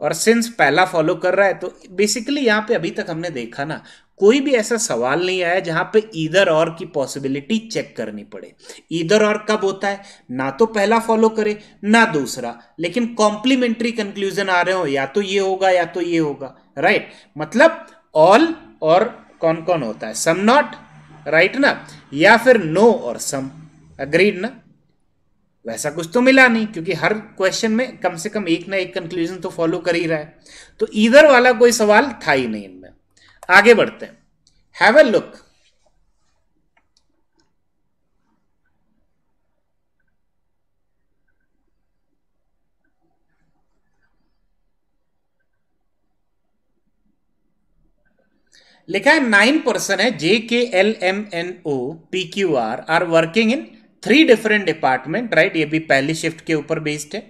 और सिंस पहला फॉलो कर रहा है तो बेसिकली यहां पे अभी तक हमने देखा ना कोई भी ऐसा सवाल नहीं आया जहां पे इधर और की पॉसिबिलिटी चेक करनी पड़े इधर और कब होता है ना तो पहला फॉलो करे ना दूसरा लेकिन कॉम्प्लीमेंट्री कंक्लूजन आ रहे हो या तो ये होगा या तो ये होगा राइट right? मतलब ऑल और कौन कौन होता है सम नॉट राइट ना या फिर नो और सम अग्रीड ना वैसा कुछ तो मिला नहीं क्योंकि हर क्वेश्चन में कम से कम एक ना एक कंक्लूजन तो फॉलो कर ही रहा है तो इधर वाला कोई सवाल था ही नहीं इनमें आगे बढ़ते हैं हैव अ लुक लिखा है नाइन पर्सन है J K L M N O P Q R are working in three different department right ये भी पहली शिफ्ट के ऊपर बेस्ड है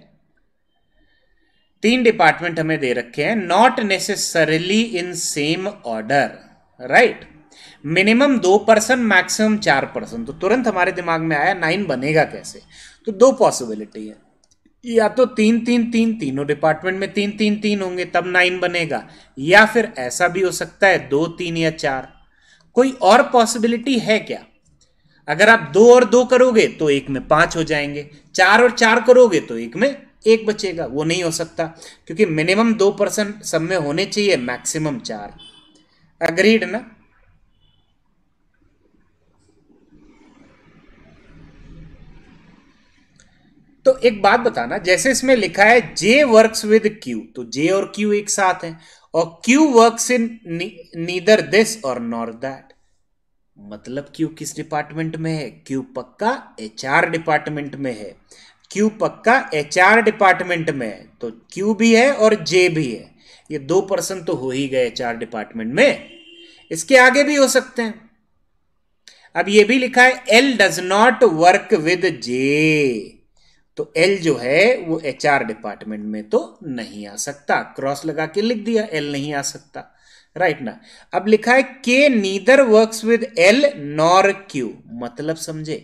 तीन डिपार्टमेंट हमें दे रखे हैं not necessarily in same order right minimum दो पर्सन मैक्सिमम चार पर्सन तो तुरंत हमारे दिमाग में आया नाइन बनेगा कैसे तो दो पॉसिबिलिटी है या तो तीन तीन तीन तीनों डिपार्टमेंट में तीन तीन तीन होंगे तब नाइन बनेगा या फिर ऐसा भी हो सकता है दो तीन या चार कोई और पॉसिबिलिटी है क्या अगर आप दो और दो करोगे तो एक में पांच हो जाएंगे चार और चार करोगे तो एक में एक बचेगा वो नहीं हो सकता क्योंकि मिनिमम दो परसेंट सब में होने चाहिए मैक्सिमम चार अग्रीड ना तो एक बात बताना जैसे इसमें लिखा है जे वर्क विद क्यू तो जे और क्यू एक साथ हैं और Q works in neither this और नॉर दैट मतलब क्यू किस डिपार्टमेंट में है क्यू पक्का एचआर डिपार्टमेंट में है क्यू पक्का आर डिपार्टमेंट में है तो क्यू भी है और जे भी है ये दो पर्सन तो हो ही गए एचआर डिपार्टमेंट में इसके आगे भी हो सकते हैं अब ये भी लिखा है L does not work with J तो एल जो है वो आर डिपार्टमेंट में तो नहीं आ सकता क्रॉस लगा के लिख दिया एल नहीं आ सकता राइट right ना अब लिखा है K neither works with L nor Q मतलब समझे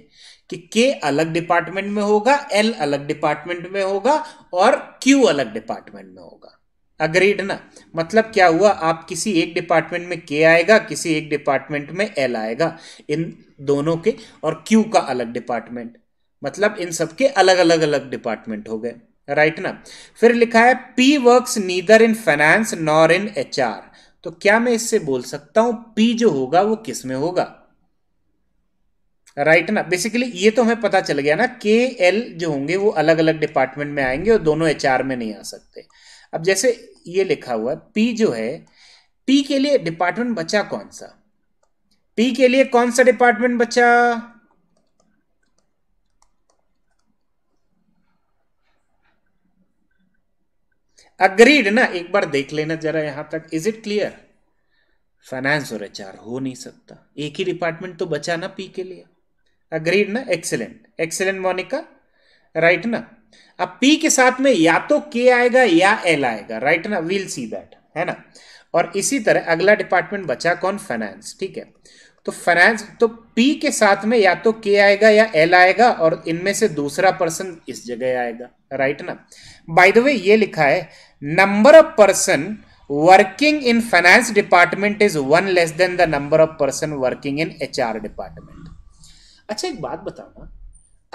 कि के अलग डिपार्टमेंट में होगा एल अलग डिपार्टमेंट में होगा और क्यू अलग डिपार्टमेंट में होगा अग्रीड ना मतलब क्या हुआ आप किसी एक डिपार्टमेंट में के आएगा किसी एक डिपार्टमेंट में एल आएगा इन दोनों के और क्यू का अलग डिपार्टमेंट मतलब इन सबके अलग अलग अलग डिपार्टमेंट हो गए राइट ना फिर लिखा है P works neither in finance nor in H तो क्या मैं इससे बोल सकता हूं पी जो होगा वो किस में होगा राइट ना बेसिकली ये तो हमें पता चल गया ना के एल जो होंगे वो अलग अलग डिपार्टमेंट में आएंगे और दोनों एच में नहीं आ सकते अब जैसे ये लिखा हुआ पी जो है पी के लिए डिपार्टमेंट बचा कौन सा पी के लिए कौन सा डिपार्टमेंट बचा अग्रीड ना एक बार देख लेना जरा यहां तक इज इट क्लियर फाइनेंस और एच हो नहीं सकता एक ही डिपार्टमेंट तो बचा ना पी के लिए अग्रीड ना एक्सेलेंट एक्सेलेंट मोनिका राइट ना अब पी के साथ में या तो के आएगा या एल आएगा राइट ना वील सी दैट है ना और इसी तरह अगला डिपार्टमेंट बचा कौन फाइनेंस ठीक है तो फाइनेंस तो पी के साथ में या तो के आएगा या एल आएगा और इनमें से दूसरा पर्सन इस जगह आएगा राइट ना बाय द वे ये लिखा है number of person working in finance department is one less than the number of person working in H department अच्छा एक बात बताना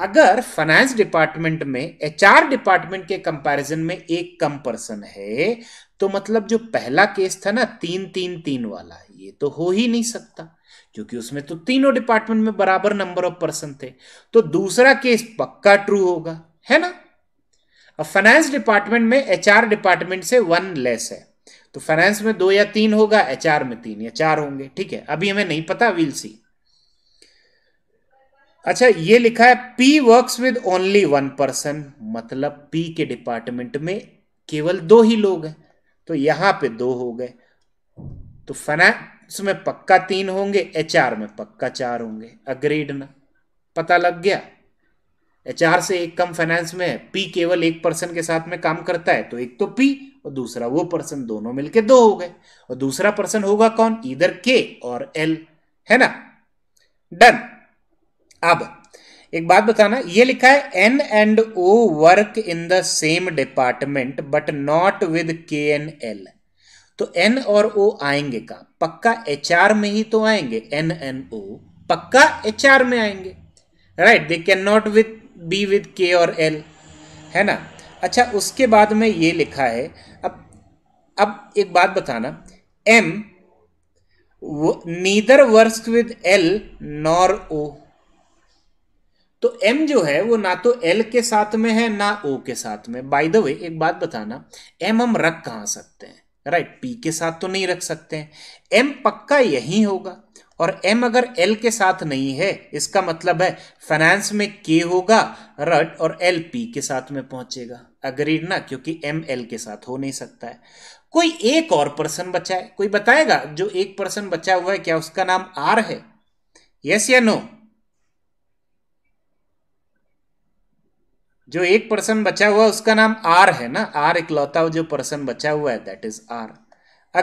अगर फाइनेंस डिपार्टमेंट में एच डिपार्टमेंट के कंपैरिजन में एक कम पर्सन है तो मतलब जो पहला केस था ना तीन तीन तीन वाला ये तो हो ही नहीं सकता क्योंकि उसमें तो तीनों डिपार्टमेंट में बराबर नंबर ऑफ पर्सन थे तो दूसरा केस पक्का ट्रू होगा है ना अब फाइनेंस डिपार्टमेंट में एचआर डिपार्टमेंट से वन लेस है तो फाइनेंस में दो या तीन होगा एचआर में तीन या चार होंगे ठीक है अभी हमें नहीं पता विल सी अच्छा ये लिखा है P works with only one person मतलब पी के डिपार्टमेंट में केवल दो ही लोग हैं तो यहां पे दो हो गए तो फाइनेंस में पक्का तीन होंगे एचआर में पक्का चार होंगे अग्रीड ना पता लग गया एचआर से एक कम फाइनेंस में है पी केवल एक पर्सन के साथ में काम करता है तो एक तो पी और दूसरा वो पर्सन दोनों मिलके दो हो गए और दूसरा पर्सन होगा कौन इधर के और एल है ना डन अब एक बात बताना ये लिखा है N and O work in the same department but not with K N L तो एन और ओ आएंगे का पक्का एच में ही तो आएंगे एन एन ओ पक्का एच में आएंगे right they can not with be with K और एल है ना अच्छा उसके बाद में ये लिखा है अब अब एक बात बताना M neither works with L nor O तो एम जो है वो ना तो एल के साथ में है ना ओ के साथ में बाय द वे एक बात बताना एम हम रख कहां सकते हैं राइट right, पी के साथ तो नहीं रख सकते हैं एम पक्का यही होगा और एम अगर एल के साथ नहीं है इसका मतलब है फाइनेंस में के होगा रट और एल पी के साथ में पहुंचेगा अग्रीड ना क्योंकि एम एल के साथ हो नहीं सकता है कोई एक और पर्सन बचा है कोई बताएगा जो एक पर्सन बचा हुआ है क्या उसका नाम आर है यस या नो जो एक पर्सन बचा हुआ उसका नाम आर है ना आर इकलौता जो पर्सन बचा हुआ है दैट इज आर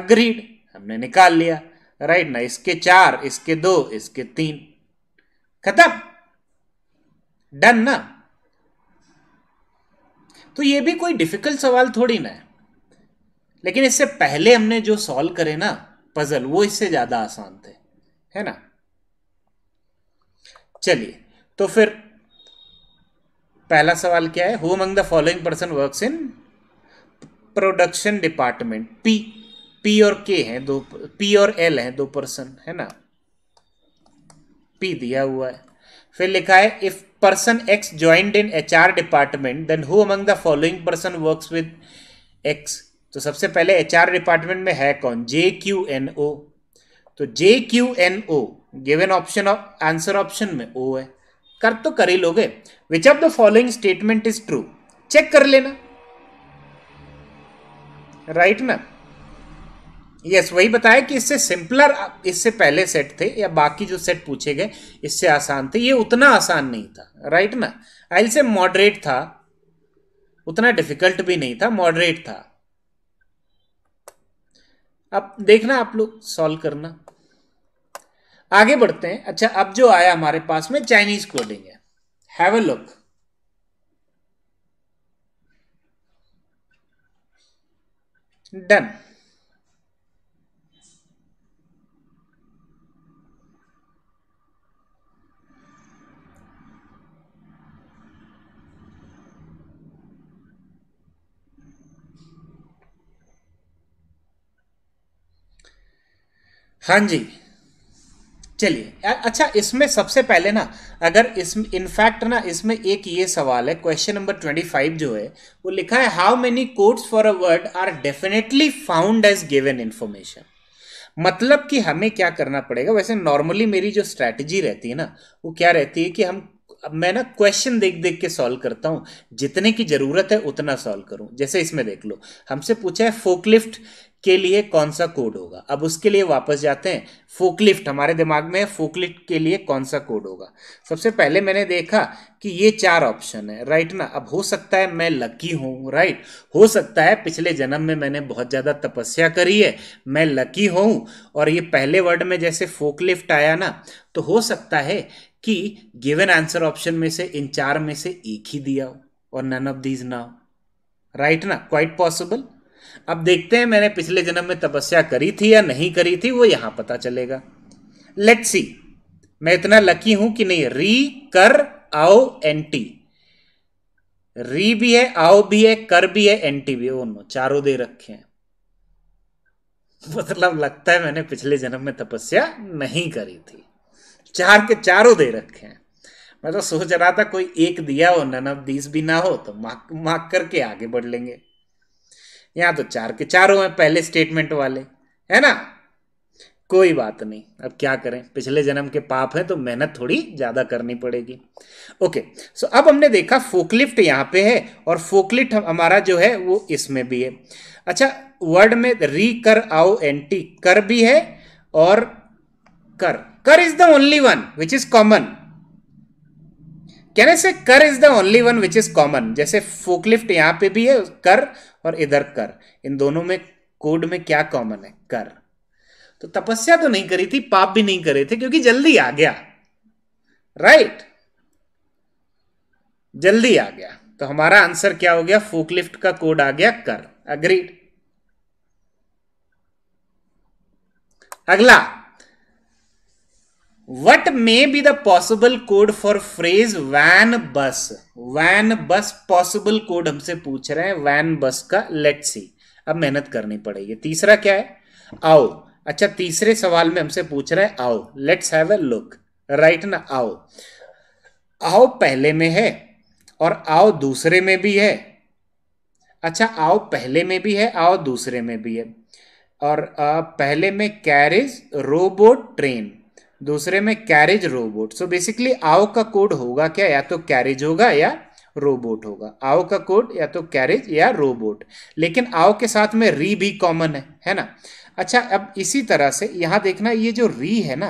अग्रीड हमने निकाल लिया राइट ना इसके चार इसके दो इसके तीन खत्म डन ना तो ये भी कोई डिफिकल्ट सवाल थोड़ी ना है लेकिन इससे पहले हमने जो सॉल्व करे ना पजल वो इससे ज्यादा आसान थे है ना चलिए तो फिर पहला सवाल क्या है who among the following person works in production department P P और के हैं दो पी और एल हैं दो पर्सन है ना पी दिया हुआ है फिर लिखा है if X joint in H R department then who among the following person works with X तो सबसे पहले आर डिपार्टमेंट में है कौन जे क्यू एन ओ तो J Q N O given option answer option में ओ है कर तो कर ही लोगे which of the following statement is true check कर लेना राइट right ना यस वही बताया कि इससे सिंपलर इससे पहले सेट थे या बाकी जो सेट पूछे गए इससे आसान थे ये उतना आसान नहीं था राइट ना आई से मॉडरेट था उतना डिफिकल्ट भी नहीं था मॉडरेट था अब देखना आप लोग सॉल्व करना आगे बढ़ते हैं अच्छा अब जो आया हमारे पास में चाइनीज कोडिंग है हैव अ लुक डन हाँ जी चलिए अच्छा इसमें सबसे पहले ना अगर इस इनफैक्ट ना इसमें एक ये सवाल है क्वेश्चन नंबर ट्वेंटी फाइव जो है वो लिखा है how many codes for a word are definitely found as given information मतलब कि हमें क्या करना पड़ेगा वैसे नॉर्मली मेरी जो स्ट्रैटेजी रहती है ना वो क्या रहती है कि हम मैं ना क्वेश्चन देख देख के सॉल्व करता हूँ जितने की ज़रूरत है उतना सॉल्व करूँ जैसे इसमें देख लो हमसे पूछा है फोकलिफ्ट के लिए कौन सा कोड होगा अब उसके लिए वापस जाते हैं फोकलिफ्ट हमारे दिमाग में फोकलिफ्ट के लिए कौन सा कोड होगा सबसे पहले मैंने देखा कि ये चार ऑप्शन है राइट ना अब हो सकता है मैं लकी हूँ राइट हो सकता है पिछले जन्म में मैंने बहुत ज़्यादा तपस्या करी है मैं लकी हूँ और ये पहले वर्ड में जैसे फोकलिफ्ट आया ना तो हो सकता है कि गिवन आंसर ऑप्शन में से इन चार में से एक ही दिया हो और नन ऑफ दीज ना राइट ना क्वाइट पॉसिबल अब देखते हैं मैंने पिछले जन्म में तपस्या करी थी या नहीं करी थी वो यहां पता चलेगा लेट सी मैं इतना लकी हूं कि नहीं री कर आओ एंटी री भी है आओ भी है कर भी है एंटी भी है चारों दे रखे हैं मतलब लगता है मैंने पिछले जन्म में तपस्या नहीं करी थी चार के चारों दे रखे हैं मैं मतलब तो सोच रहा था कोई एक दिया हो नन ऑफ दीज भी ना हो तो मार्क मार्क करके आगे बढ़ लेंगे यहां तो चार के चारों हैं पहले स्टेटमेंट वाले है ना कोई बात नहीं अब क्या करें पिछले जन्म के पाप है तो मेहनत थोड़ी ज़्यादा करनी पड़ेगी ओके सो अब हमने देखा फोकलिफ्ट यहां पे है और फोकलिफ्ट हमारा जो है वो इसमें भी है अच्छा वर्ड में री कर आओ एंटी कर भी है और कर car is the only one which is common can say car is the only one which is common जैसे फोकलिफ्ट यहां पे भी है कर और इधर कर इन दोनों में कोड में क्या कॉमन है कर तो तपस्या तो नहीं करी थी पाप भी नहीं करे थे क्योंकि जल्दी आ गया राइट right? जल्दी आ गया तो हमारा आंसर क्या हो गया फोकलिफ्ट का कोड आ गया कर अग्रीड अगला what may be the possible code for phrase van bus van bus possible code हमसे पूछ रहे हैं वैन बस का लेट सी अब मेहनत करनी पड़ेगी तीसरा क्या है आओ अच्छा तीसरे सवाल में हमसे पूछ रहे हैं आओ let's have a look right ना आओ आओ पहले में है और आओ दूसरे में भी है अच्छा आओ पहले में भी है आओ दूसरे में भी है और आ, पहले में कैरिज रोबोट ट्रेन दूसरे में कैरेज रोबोट सो बेसिकली आओ का कोड होगा क्या या तो कैरेज होगा या रोबोट होगा आओ का कोड या तो कैरेज या रोबोट लेकिन आओ के साथ में री भी कॉमन है है ना अच्छा अब इसी तरह से यहां देखना ये जो री है ना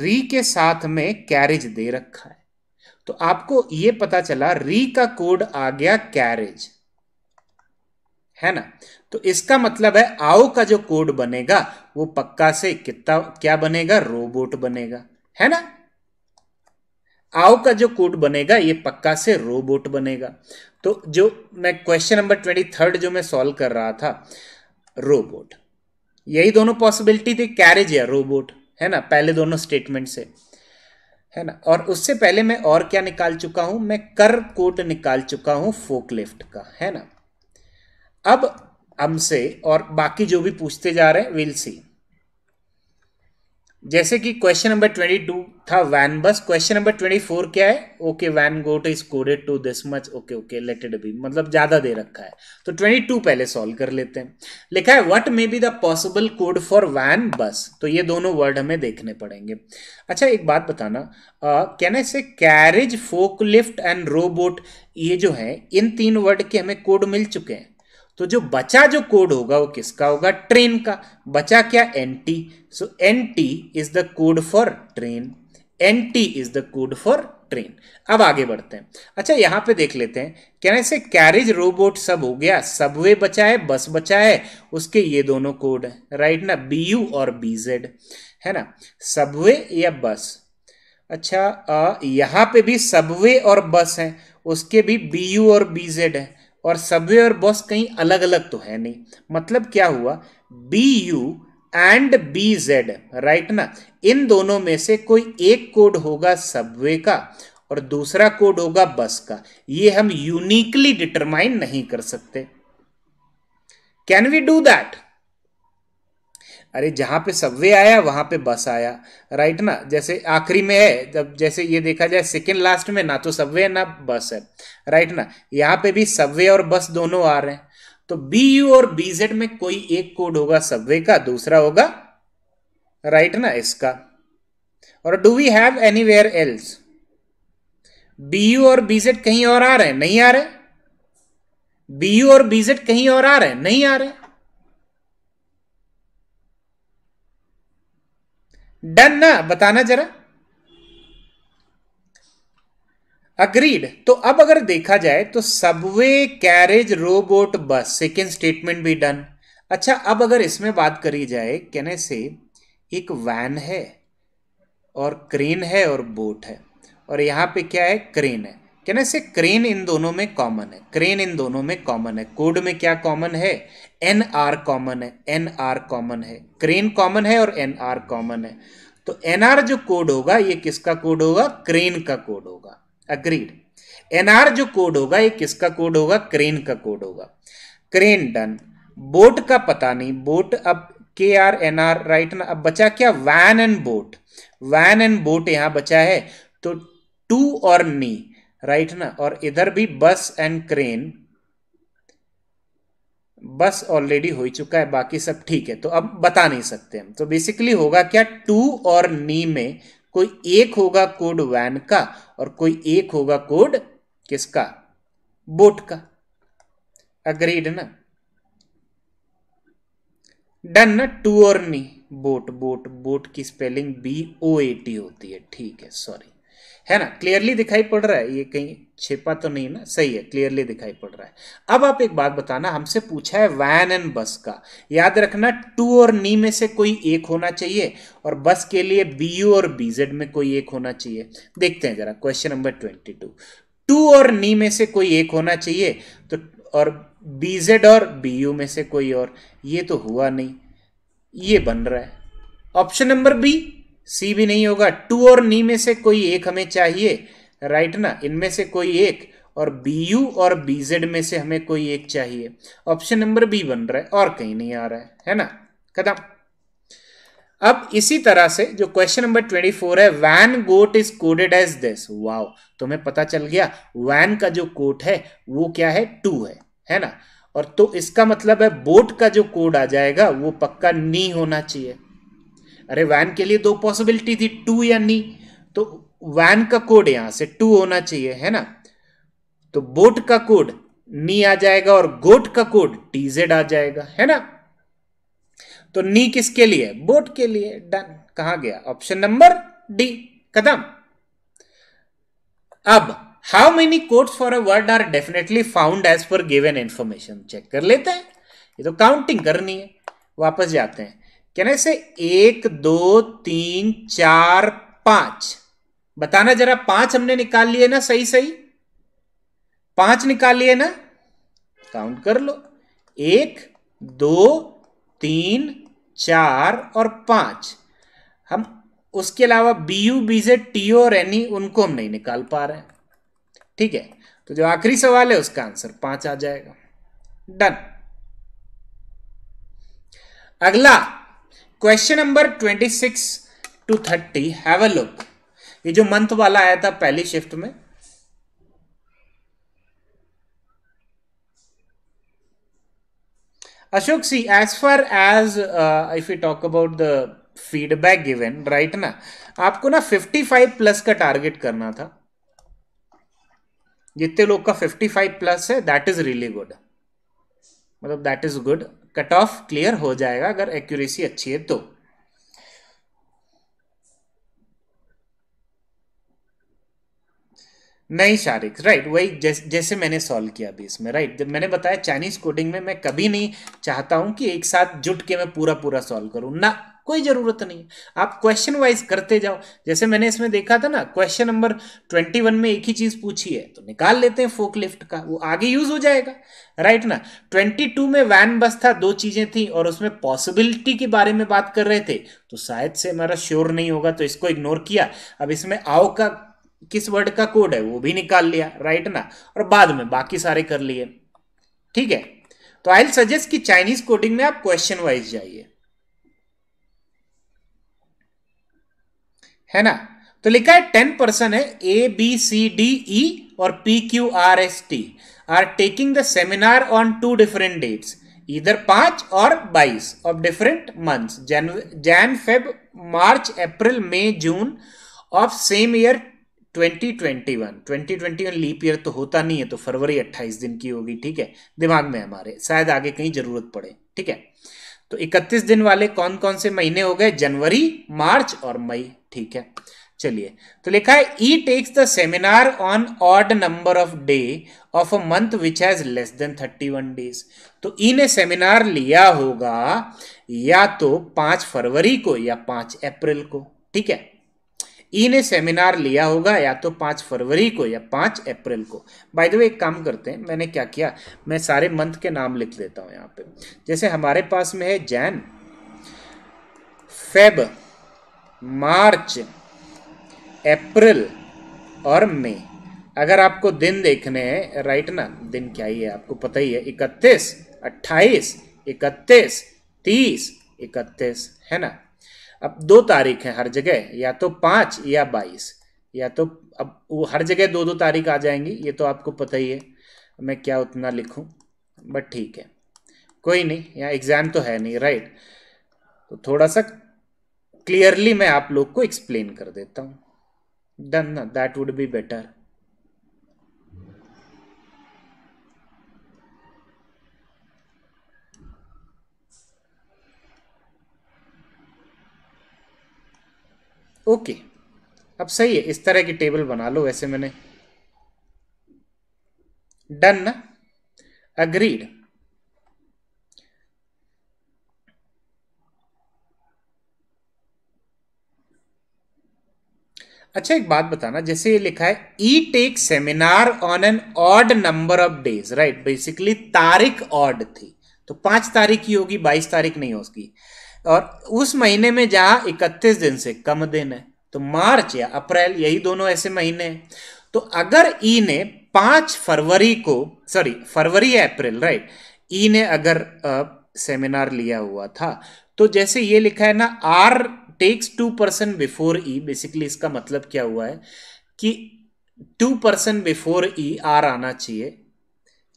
री के साथ में कैरेज दे रखा है तो आपको ये पता चला री का कोड आ गया कैरेज है ना तो इसका मतलब है आओ का जो कोड बनेगा वो पक्का से कितना क्या बनेगा रोबोट बनेगा है ना आओ का जो कोड बनेगा ये पक्का से रोबोट बनेगा तो जो मैं क्वेश्चन नंबर ट्वेंटी थर्ड जो मैं सॉल्व कर रहा था रोबोट यही दोनों पॉसिबिलिटी थी कैरेज या रोबोट है ना पहले दोनों स्टेटमेंट से है ना और उससे पहले मैं और क्या निकाल चुका हूं मैं कर कोट निकाल चुका हूं फोकलिफ्ट का है ना अब हमसे और बाकी जो भी पूछते जा रहे हैं विल सी जैसे कि क्वेश्चन नंबर ट्वेंटी टू था van bus question number twenty four क्या है okay van got is coded to this much okay okay let it be मतलब ज्यादा दे रखा है तो ट्वेंटी टू पहले सॉल्व कर लेते हैं लिखा है what may be the possible code for van bus तो ये दोनों वर्ड हमें देखने पड़ेंगे अच्छा एक बात बताना कैन आई से कैरेज फोकलिफ्ट एंड रोबोट ये जो है इन तीन वर्ड के हमें कोड मिल चुके हैं तो जो बचा जो कोड होगा वो किसका होगा ट्रेन का बचा क्या N T so N T is the code for train N T is the code for train अब आगे बढ़ते हैं अच्छा यहां पे देख लेते हैं क्या ऐसे कैरेज रोबोट सब हो गया सबवे बचा है बस बचा है उसके ये दोनों कोड है राइट ना बी यू और बी जेड है ना सबवे या बस अच्छा यहां पे भी सबवे और बस है उसके भी बी यू और बी जेड है और सबवे और बस कहीं अलग अलग तो है नहीं मतलब क्या हुआ B U and B Z right ना इन दोनों में से कोई एक कोड होगा सबवे का और दूसरा कोड होगा बस का ये हम यूनिकली डिटरमाइन नहीं कर सकते कैन वी डू दैट अरे जहाँ पे सबवे आया वहाँ पे बस आया राइट ना जैसे आखिरी में है जब जैसे ये देखा जाए सेकेंड लास्ट में ना तो सबवे है ना बस है राइट ना यहाँ पे भी सबवे और बस दोनों आ रहे हैं तो बी यू और बी जेड में कोई एक कोड होगा सबवे का दूसरा होगा राइट ना इसका और do we have anywhere else B U और बी जेड कहीं और आ रहे हैं नहीं आ रहे बी यू और बी जेड कहीं और आ रहे हैं नहीं आ रहे डन ना बताना जरा अग्रीड तो अब अगर देखा जाए तो subway carriage robot bus second statement भी डन अच्छा अब अगर इसमें बात करी जाए कहने से एक वैन है और क्रेन है और बोट है और यहां पे क्या है क्रेन है कैन ना से क्रेन इन दोनों में कॉमन है क्रेन इन दोनों में कॉमन है कोड में क्या कॉमन है एन आर कॉमन है एन आर कॉमन है क्रेन कॉमन है और एन आर कॉमन है तो एन आर जो कोड होगा ये किसका कोड होगा क्रेन का कोड होगा अग्रीड एन आर जो कोड होगा ये किसका कोड होगा क्रेन का कोड होगा क्रेन डन बोट का पता नहीं बोट अब के आर एन आर राइट ना अब बचा क्या van and boat van and boat यहां बचा है तो टू और नी राइट ना और इधर भी बस एंड क्रेन बस ऑलरेडी हो चुका है बाकी सब ठीक है तो अब बता नहीं सकते हम तो बेसिकली होगा क्या टू और नी में कोई एक होगा कोड वैन का और कोई एक होगा कोड किसका बोट का अग्रीड ना डन ना टू और नी बोट बोट बोट की spelling B O A T होती है ठीक है सॉरी है ना क्लियरली दिखाई पड़ रहा है ये कहीं छिपा तो नहीं ना सही है क्लियरली दिखाई पड़ रहा है अब आप एक बात बताना हमसे पूछा है वैन एंड बस का याद रखना टू और नी में से कोई एक होना चाहिए और बस के लिए बी यू और बी जेड में कोई एक होना चाहिए देखते हैं जरा question number twenty two two और नी में से कोई एक होना चाहिए तो और बी जेड और बी यू में से कोई और ये तो हुआ नहीं ये बन रहा है ऑप्शन नंबर बी सी भी नहीं होगा टू और नी में से कोई एक हमें चाहिए राइट ना इनमें से कोई एक और बी यू और बी जेड में से हमें कोई एक चाहिए ऑप्शन नंबर बी बन रहा है और कहीं नहीं आ रहा है है ना खत्म अब इसी तरह से जो क्वेश्चन नंबर ट्वेंटी फोर है when got is coded as this wow तुम्हें पता चल गया वैन का जो कोट है वो क्या है टू है है ना और तो इसका मतलब है बोट का जो कोड आ जाएगा वो पक्का नी होना चाहिए अरे वैन के लिए दो पॉसिबिलिटी थी टू या नी तो वैन का कोड यहां से टू होना चाहिए है ना तो बोट का कोड नी आ जाएगा और गोट का कोड टीजेड आ जाएगा है ना तो नी किसके लिए बोट के लिए डन कहा गया ऑप्शन नंबर डी कदम अब how many codes for a word are definitely found as per given information check कर लेते हैं ये तो काउंटिंग करनी है वापस जाते हैं कहना इसे एक दो तीन चार पांच बताना जरा पांच हमने निकाल लिए ना सही सही पांच निकाल लिए ना काउंट कर लो एक दो तीन चार और पांच हम उसके अलावा B U B T O और एनी e, उनको हम नहीं निकाल पा रहे हैं ठीक है तो जो आखिरी सवाल है उसका आंसर पांच आ जाएगा डन अगला question number twenty six to thirty have a look ये जो मंथ वाला आया था पहली शिफ्ट में Ashok see as far as if you talk about the feedback given right ना आपको ना 55 प्लस का टारगेट करना था जितने लोग का 55 प्लस है दैट इज रियली गुड मतलब that is good cut off clear हो जाएगा अगर एक्यूरेसी अच्छी है तो नहीं शारिक राइट वही जैसे, जैसे मैंने सॉल्व किया अभी इसमें राइट जब मैंने बताया चाइनीज कोडिंग में मैं कभी नहीं चाहता हूं कि एक साथ जुट के मैं पूरा पूरा सॉल्व करूं ना कोई जरूरत नहीं आप क्वेश्चन वाइज करते जाओ जैसे मैंने इसमें देखा था ना क्वेश्चन नंबर ट्वेंटी वन में एक ही चीज पूछी है तो निकाल लेते हैं फोक लिफ्ट का वो आगे यूज हो जाएगा राइट ना ट्वेंटी टू में वैन बस था दो चीजें थी और उसमें पॉसिबिलिटी के बारे में बात कर रहे थे तो शायद से हमारा श्योर नहीं होगा तो इसको इग्नोर किया अब इसमें आओ का किस वर्ड का कोड है वो भी निकाल लिया राइट ना और बाद में बाकी सारे कर लिए ठीक है तो आई सजेस्ट कि चाइनीज कोडिंग में आप क्वेश्चन वाइज जाइए है ना तो लिखा है टेन पर्सन है A B C D E और P Q R S T are taking the seminar on two different dates इधर पांच और बाईस of different months Jan Feb March April May June of same year 2021 2021 leap year तो होता नहीं है तो फरवरी 28 दिन की होगी ठीक है दिमाग में हमारे शायद आगे कहीं जरूरत पड़े ठीक है तो 31 दिन वाले कौन कौन से महीने हो गए जनवरी मार्च और मई ठीक है चलिए तो लिखा है E takes the seminar on odd number of day of a month which has less than thirty one days तो ई ने सेमिनार लिया होगा या तो पांच फरवरी को या पांच अप्रैल को ठीक है ई ने सेमिनार लिया होगा या तो पांच फरवरी को या पांच अप्रैल को बाय द वे एक काम करते हैं मैंने क्या किया मैं सारे मंथ के नाम लिख देता हूं यहाँ पे जैसे हमारे पास में है जैन फेब मार्च अप्रैल और मई अगर आपको दिन देखने हैं राइट ना दिन क्या ही है आपको पता ही है इकतीस अट्ठाईस इकतीस तीस इकतीस है ना अब दो तारीख है हर जगह या तो पाँच या बाईस या तो अब वो हर जगह दो दो तारीख आ जाएंगी ये तो आपको पता ही है मैं क्या उतना लिखूं बट ठीक है कोई नहीं यहाँ एग्ज़ाम तो है नहीं राइट तो थोड़ा सा क्लियरली मैं आप लोग को एक्सप्लेन कर देता हूं done that would be better okay अब सही है इस तरह की टेबल बना लो वैसे मैंने डन अग्रीड अच्छा एक बात बताना जैसे ये लिखा है E take seminar on an odd number of days right basically तारीख ऑड थी तो पांच तारीख की होगी बाईस तारीख नहीं होगी और उस महीने में जहां इकतीस दिन से कम दिन है तो मार्च या अप्रैल यही दोनों ऐसे महीने हैं तो अगर ई e ने पांच फरवरी को सॉरी फरवरी अप्रैल राइट ई e ने अगर आ, सेमिनार लिया हुआ था तो जैसे ये लिखा है ना R takes two percent before E basically इसका मतलब क्या हुआ है कि two percent before E R आना चाहिए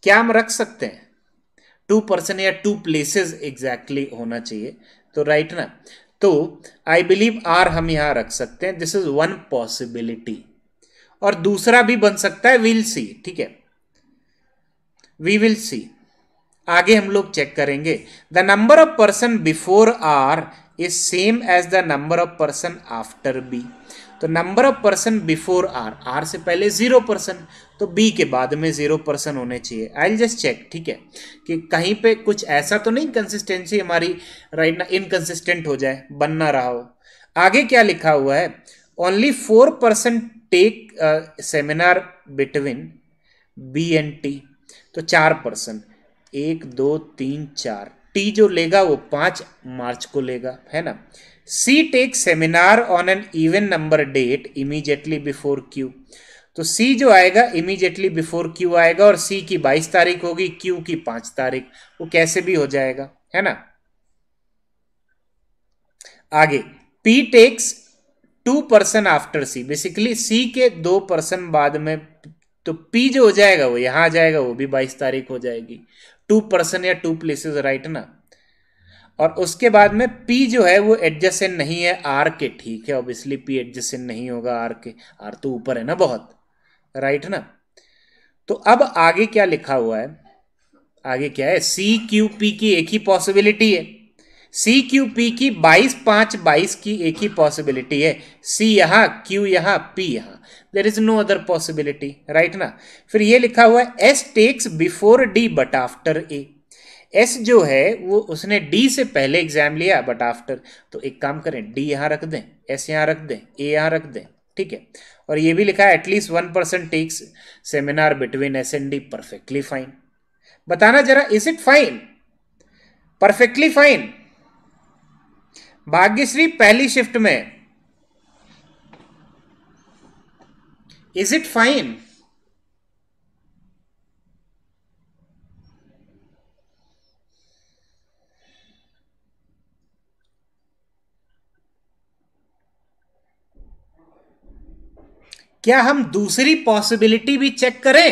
क्या हम रख सकते हैं टू परसेंट या टू प्लेसेस एग्जैक्टली होना चाहिए तो राइट right ना तो आई बिलीव आर हम यहां रख सकते हैं दिस इज वन पॉसिबिलिटी और दूसरा भी बन सकता है विल सी ठीक है वी विल सी आगे हम लोग चेक करेंगे the number of person before R is same as the number of person after B तो number of person before R R से पहले जीरो पर्सन तो बी के बाद में जीरो पर्सन होने चाहिए आई जस्ट चेक ठीक है कि कहीं पे कुछ ऐसा तो नहीं कंसिस्टेंसी हमारी राइट ना इनकन्सिस्टेंट हो जाए बन ना रहा हो आगे क्या लिखा हुआ है only four person take seminar between B and T तो चार पर्सन एक दो तीन चार टी जो लेगा वो पांच मार्च को लेगा है ना C take seminar on an even number date immediately before Q तो सी जो आएगा इमीजिएटली बिफोर क्यू आएगा और सी की बाईस तारीख होगी क्यू की पांच तारीख वो कैसे भी हो जाएगा है ना आगे P takes two person after C basically C के दो पर्सन बाद में तो पी जो हो जाएगा वो यहां आ जाएगा वो भी बाईस तारीख हो जाएगी टू पर्सन या टू प्लेसेस राइट ना और उसके बाद में पी जो है वो एडजस्टेंट नहीं है आर के ठीक है ऑब्वियसली पी एडजस्टेंट नहीं होगा आर के आर तो ऊपर है ना बहुत राइट ना तो अब आगे क्या लिखा हुआ है आगे क्या है सी क्यू पी की एक ही पॉसिबिलिटी है सी क्यू पी की बाईस पांच बाईस की एक ही पॉसिबिलिटी है सी यहां क्यू यहां पी यहां there is no other possibility right ना फिर ये लिखा हुआ है S takes before D but after A S जो है वो उसने डी से पहले एग्जाम लिया बट आफ्टर तो एक काम करें डी यहां रख दें एस यहां रख दें ए यहां रख दें ठीक है और ये भी लिखा है at least one percent takes seminar between S and D perfectly fine बताना जरा is it fine perfectly fine Bhagyashree पहली शिफ्ट में इज इट फाइन क्या हम दूसरी पॉसिबिलिटी भी चेक करें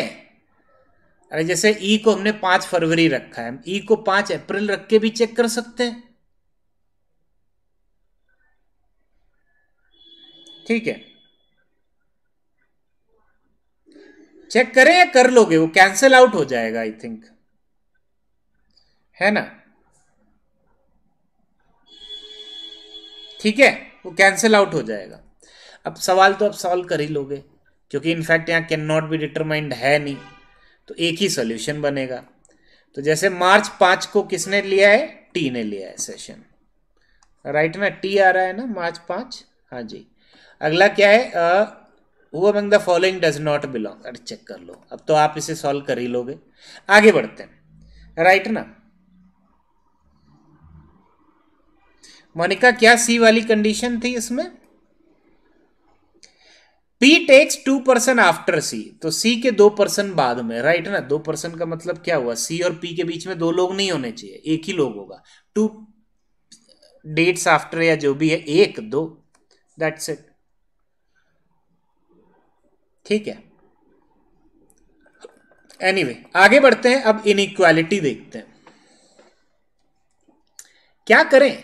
अरे जैसे ई e को हमने पांच फरवरी रखा है ई e को पांच अप्रैल रख के भी चेक कर सकते हैं ठीक है चेक करें या कर लोगे वो कैंसिल आउट हो जाएगा आई थिंक है ना ठीक है वो कैंसिल आउट हो जाएगा अब सवाल तो आप सॉल्व कर ही लोगे क्योंकि इनफैक्ट यहां कैन नॉट बी डिटरमाइंड है नहीं तो एक ही सोल्यूशन बनेगा तो जैसे मार्च पांच को किसने लिया है टी ने लिया है सेशन राइट ना टी आ रहा है ना मार्च पांच हाँ जी अगला क्या है वो among the following does not belong अरे चेक कर लो अब तो आप इसे सॉल्व कर ही लोगे आगे बढ़ते हैं राइट ना मोनिका क्या सी वाली कंडीशन थी इसमें P takes two person after C तो सी के दो पर्सन बाद में राइट ना दो पर्सन का मतलब क्या हुआ सी और पी के बीच में दो लोग नहीं होने चाहिए एक ही लोग होगा टू डेट्स आफ्टर या जो भी है एक दो दैट्स इट ठीक है एनीवे anyway, आगे बढ़ते हैं अब इनइक्वालिटी देखते हैं क्या करें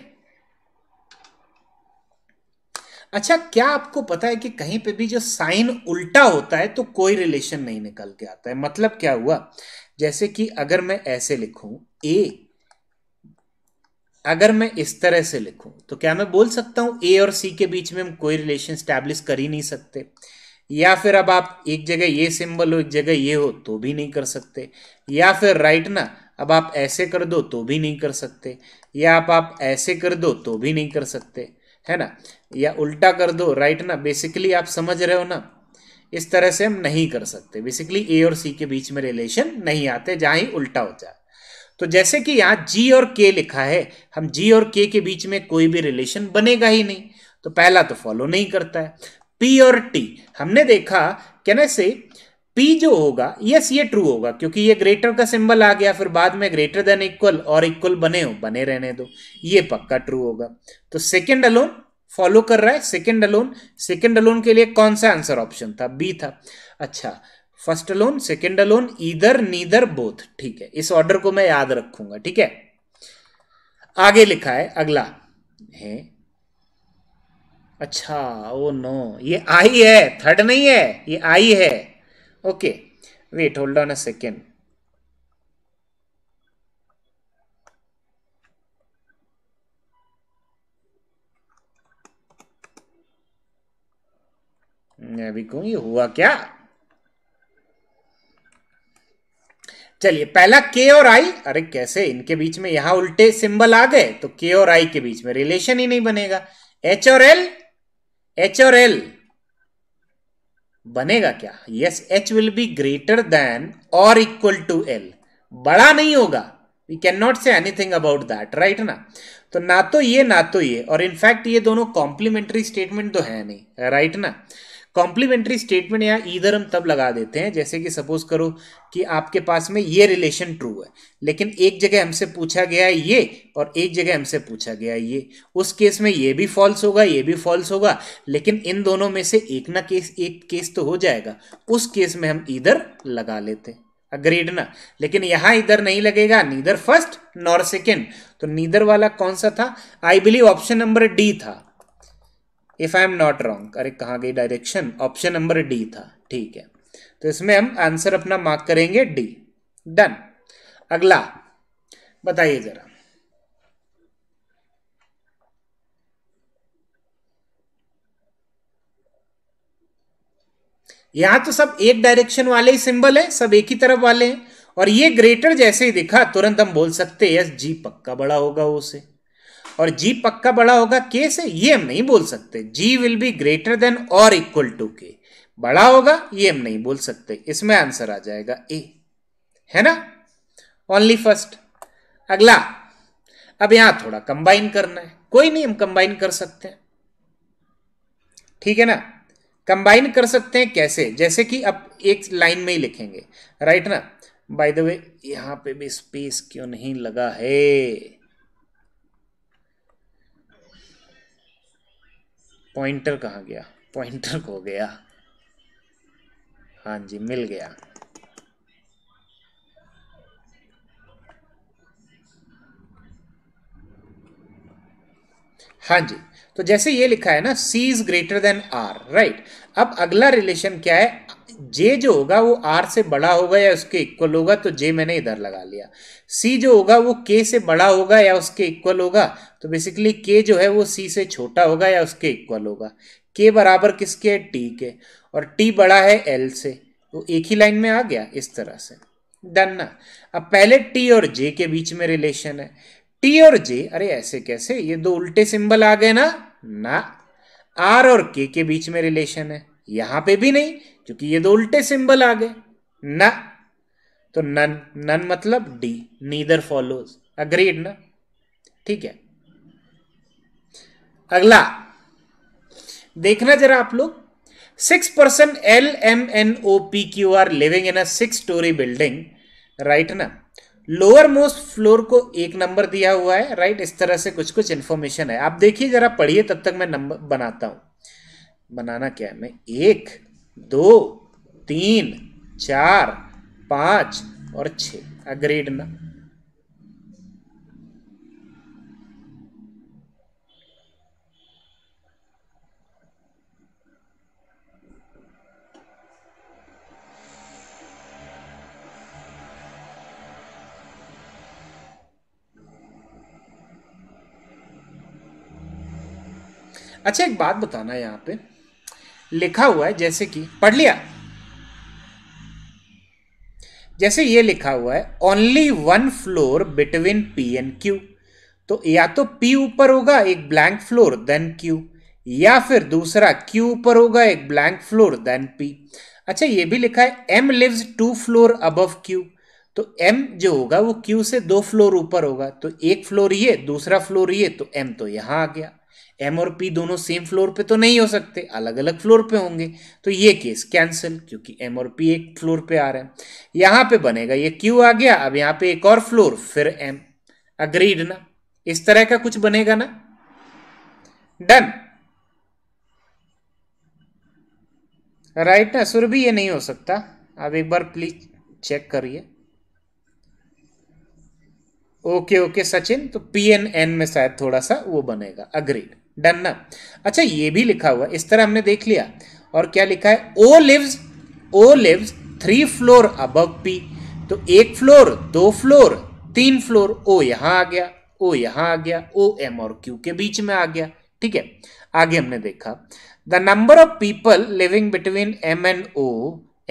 अच्छा क्या आपको पता है कि कहीं पे भी जो साइन उल्टा होता है तो कोई रिलेशन नहीं निकल के आता है मतलब क्या हुआ जैसे कि अगर मैं ऐसे लिखूं ए अगर मैं इस तरह से लिखूं तो क्या मैं बोल सकता हूं ए और सी के बीच में हम कोई रिलेशन स्टैब्लिश कर ही नहीं सकते या फिर अब आप एक जगह ये सिंबल हो एक जगह ये हो तो भी नहीं कर सकते या फिर राइट ना अब आप ऐसे कर दो तो भी नहीं कर सकते या आप आप ऐसे कर दो तो भी नहीं कर सकते है ना या उल्टा कर दो राइट ना बेसिकली आप समझ रहे हो ना इस तरह से हम नहीं कर सकते बेसिकली ए और सी के बीच में रिलेशन नहीं आते जहाँ ही उल्टा हो जाए तो जैसे कि यहाँ जी और के लिखा है हम जी और के के बीच में कोई भी रिलेशन बनेगा ही नहीं तो पहला तो फॉलो नहीं करता है और टी हमने देखा कहने से पी जो होगा यस ये ट्रू होगा क्योंकि ये ग्रेटर का सिंबल आ गया फिर बाद में ग्रेटर देन इक्वल और इक्वल बने हो बने रहने दो ये पक्का ट्रू होगा तो सेकेंड अलोन फॉलो कर रहा है सेकेंड अलोन सेकेंड अलोन के लिए कौन सा आंसर ऑप्शन था बी था अच्छा first alone second alone either neither both ठीक है इस ऑर्डर को मैं याद रखूंगा ठीक है आगे लिखा है अगला है अच्छा ओ नो ये आई है थर्ड नहीं है ये आई है okay wait hold on a second भी कहूँ ये हुआ क्या चलिए पहला के और आई अरे कैसे इनके बीच में यहां उल्टे सिंबल आ गए तो के और आई के बीच में रिलेशन ही नहीं बनेगा एच और एल एच और एल बनेगा क्या yes H will be greater than और इक्वल टू एल बड़ा नहीं होगा we can not say anything about that right ना तो ना तो ये ना तो ये और इनफैक्ट ये दोनों कॉम्प्लीमेंट्री स्टेटमेंट तो है नहीं राइट right ना कॉम्प्लीमेंट्री स्टेटमेंट यहाँ इधर हम तब लगा देते हैं जैसे कि सपोज करो कि आपके पास में ये रिलेशन ट्रू है लेकिन एक जगह हमसे पूछा गया है ये और एक जगह हमसे पूछा गया है ये उस केस में ये भी फॉल्स होगा ये भी फॉल्स होगा लेकिन इन दोनों में से एक ना केस एक केस तो हो जाएगा उस केस में हम इधर लगा लेते हैं अग्रीड ना लेकिन यहाँ इधर नहीं लगेगा नीदर फर्स्ट नॉर सेकेंड तो नीदर वाला कौन सा था I believe option number D था if I am not wrong अरे कहाँ गई डायरेक्शन ऑप्शन नंबर डी था ठीक है तो इसमें हम आंसर अपना मार्क करेंगे डी डन अगला बताइए जरा यहां तो सब एक डायरेक्शन वाले ही सिंबल है सब एक ही तरफ वाले हैं और ये ग्रेटर जैसे ही दिखा तुरंत हम बोल सकते हैं यस जी पक्का बड़ा होगा उसे और जी पक्का बड़ा होगा के से ये हम नहीं बोल सकते G will be greater than और इक्वल टू के बड़ा होगा ये हम नहीं बोल सकते इसमें आंसर आ जाएगा ए है ना ओनली फर्स्ट अगला अब यहां थोड़ा कंबाइन करना है कोई नहीं हम कंबाइन कर सकते हैं ठीक है ना कंबाइन कर सकते हैं कैसे जैसे कि अब एक लाइन में ही लिखेंगे राइट ना बाय द वे यहां पे भी स्पेस क्यों नहीं लगा है पॉइंटर कहाँ गया पॉइंटर को गया हाँ जी मिल गया हाँ जी तो जैसे ये लिखा है ना c is greater than r right अब अगला रिलेशन क्या है जे जो होगा वो आर से बड़ा होगा या उसके इक्वल होगा तो जे मैंने इधर लगा लिया सी जो होगा वो के से बड़ा होगा या उसके इक्वल होगा तो बेसिकली के जो है वो सी से छोटा होगा या उसके इक्वल होगा के बराबर किसके है टी के और टी बड़ा है एल से तो एक ही लाइन में आ गया इस तरह से डन ना अब पहले टी और जे के बीच में रिलेशन है टी और जे अरे ऐसे कैसे ये दो उल्टे सिंबल आ गए ना ना आर और के के बीच में रिलेशन है यहां पे भी नहीं क्योंकि ये दो तो उल्टे सिंबल आ गए न तो नन नन मतलब डी नीदर फॉलोज अग्रीड ना ठीक है अगला देखना जरा आप लोग six person L M N O P Q R living in a six storey building right ना लोअर मोस्ट फ्लोर को एक नंबर दिया हुआ है राइट right? इस तरह से कुछ कुछ इंफॉर्मेशन है आप देखिए जरा पढ़िए तब तक मैं नंबर बनाता हूं बनाना क्या है मैं एक दो तीन चार पांच और छ अग्रेड ना अच्छा एक बात बताना यहां पे लिखा हुआ है जैसे कि पढ़ लिया जैसे ये लिखा हुआ है only one floor between P and Q तो या तो पी ऊपर होगा एक ब्लैंक फ्लोर देन क्यू या फिर दूसरा क्यू ऊपर होगा एक ब्लैंक फ्लोर देन पी अच्छा ये भी लिखा है M lives two floor above Q तो एम जो होगा वो क्यू से दो फ्लोर ऊपर होगा तो एक फ्लोर ये दूसरा फ्लोर ये तो एम तो यहां आ गया एम और पी दोनों सेम फ्लोर पे तो नहीं हो सकते अलग अलग फ्लोर पे होंगे तो ये केस कैंसिल क्योंकि एम और पी एक फ्लोर पे आ रहे हैं यहां पे बनेगा ये क्यू आ गया अब यहां पे एक और फ्लोर फिर एम अग्रीड ना इस तरह का कुछ बनेगा ना डन राइट ना सुर भी ये नहीं हो सकता अब एक बार प्लीज चेक करिए ओके ओके सचिन तो पी एन एन में शायद थोड़ा सा वो बनेगा अग्रीड डन ना अच्छा ये भी लिखा हुआ इस तरह हमने देख लिया और क्या लिखा है O lives O lives three floor above P तो एक फ्लोर दो फ्लोर तीन फ्लोर ओ यहां आ गया ओ यहां आ गया ओ एम और क्यू के बीच में आ गया ठीक है आगे हमने देखा the number of people living between M and O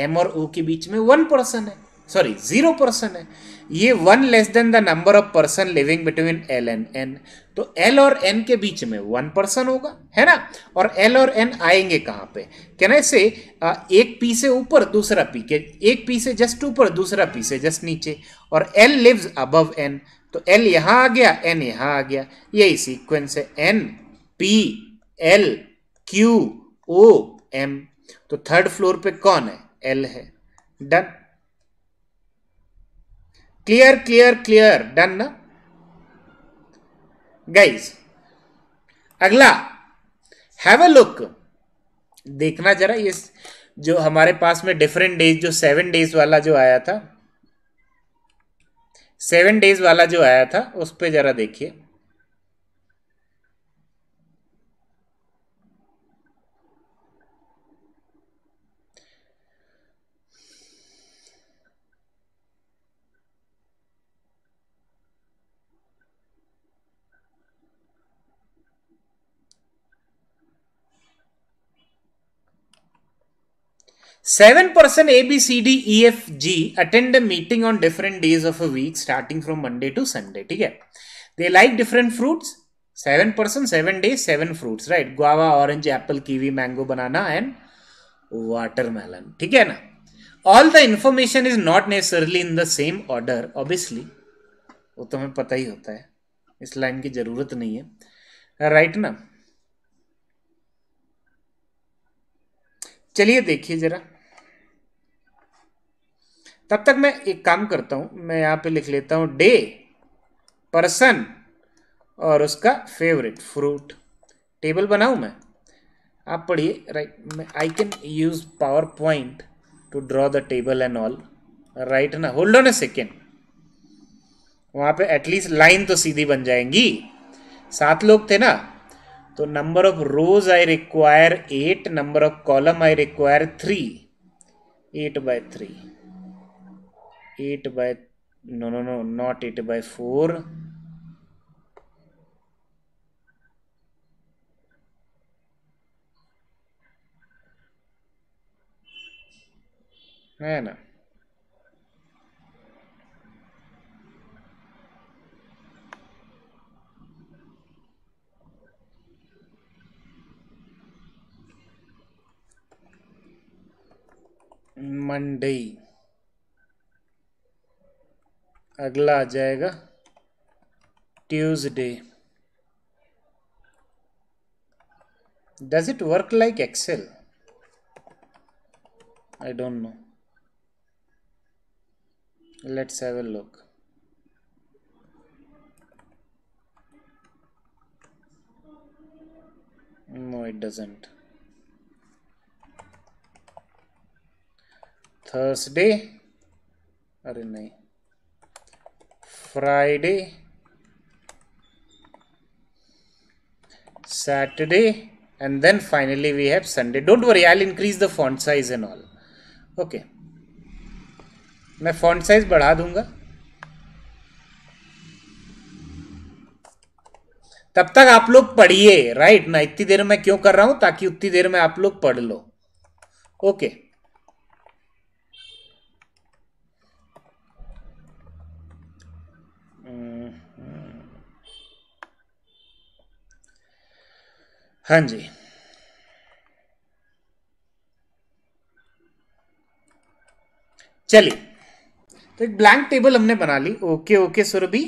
M और ओ के बीच में वन पर्सन है सॉरी जीरो पर्सन है ये one less than the number of person living between L and N तो एल और एन के बीच में वन पर्सन होगा है ना और एल और एन आएंगे कहां पे कैन से uh, एक पी से ऊपर दूसरा पी के एक पी से जस्ट ऊपर दूसरा पी से जस्ट नीचे और एल लिव्स अबव एन तो एल यहां आ गया एन यहां आ गया यही सीक्वेंस है N P L Q O M तो थर्ड फ्लोर पे कौन है एल है done clear clear clear done ना गाइस अगला हैव अ लुक देखना जरा ये जो हमारे पास में डिफरेंट डेज जो सेवन डेज वाला जो आया था सेवन डेज वाला जो आया था उस पर जरा देखिए Seven person A, B, C, D, E, F, G attend a meeting on different days of a week starting from Monday to Sunday. ठीक है They like different fruits. Seven person, seven days, seven fruits, right? Guava, orange, apple, kiwi, mango, banana and watermelon. ठीक है ना All the information is not necessarily in the same order, obviously. वो तो हमें पता ही होता है इस लाइन की जरूरत नहीं है राइट right ना चलिए देखिए जरा तब तक मैं एक काम करता हूं मैं यहां पे लिख लेता हूं डे पर्सन और उसका फेवरेट फ्रूट टेबल बनाऊ मैं आप पढ़िए राइट मैं I can use power point to draw the table and all right ना होल्ड ऑन ए सेकेंड वहां पे एटलीस्ट लाइन तो सीधी बन जाएंगी सात लोग थे ना So number of rows I require 8 number of column I require 3 8 by 3 8 by no no no not 8 by 4 है Monday. Agla आ Tuesday. does it work like excel i don't know let's have a look no it doesn't Thursday अरे नहीं Friday Saturday and then finally we have Sunday don't worry I increase the font size and all okay मैं font size बढ़ा दूंगा तब तक आप लोग पढ़िए राइट ना इतनी देर में क्यों कर रहा हूं ताकि उतनी देर में आप लोग पढ़ लो ओके okay. हाँ जी चलिए तो एक ब्लैंक टेबल हमने बना ली ओके ओके सुरभि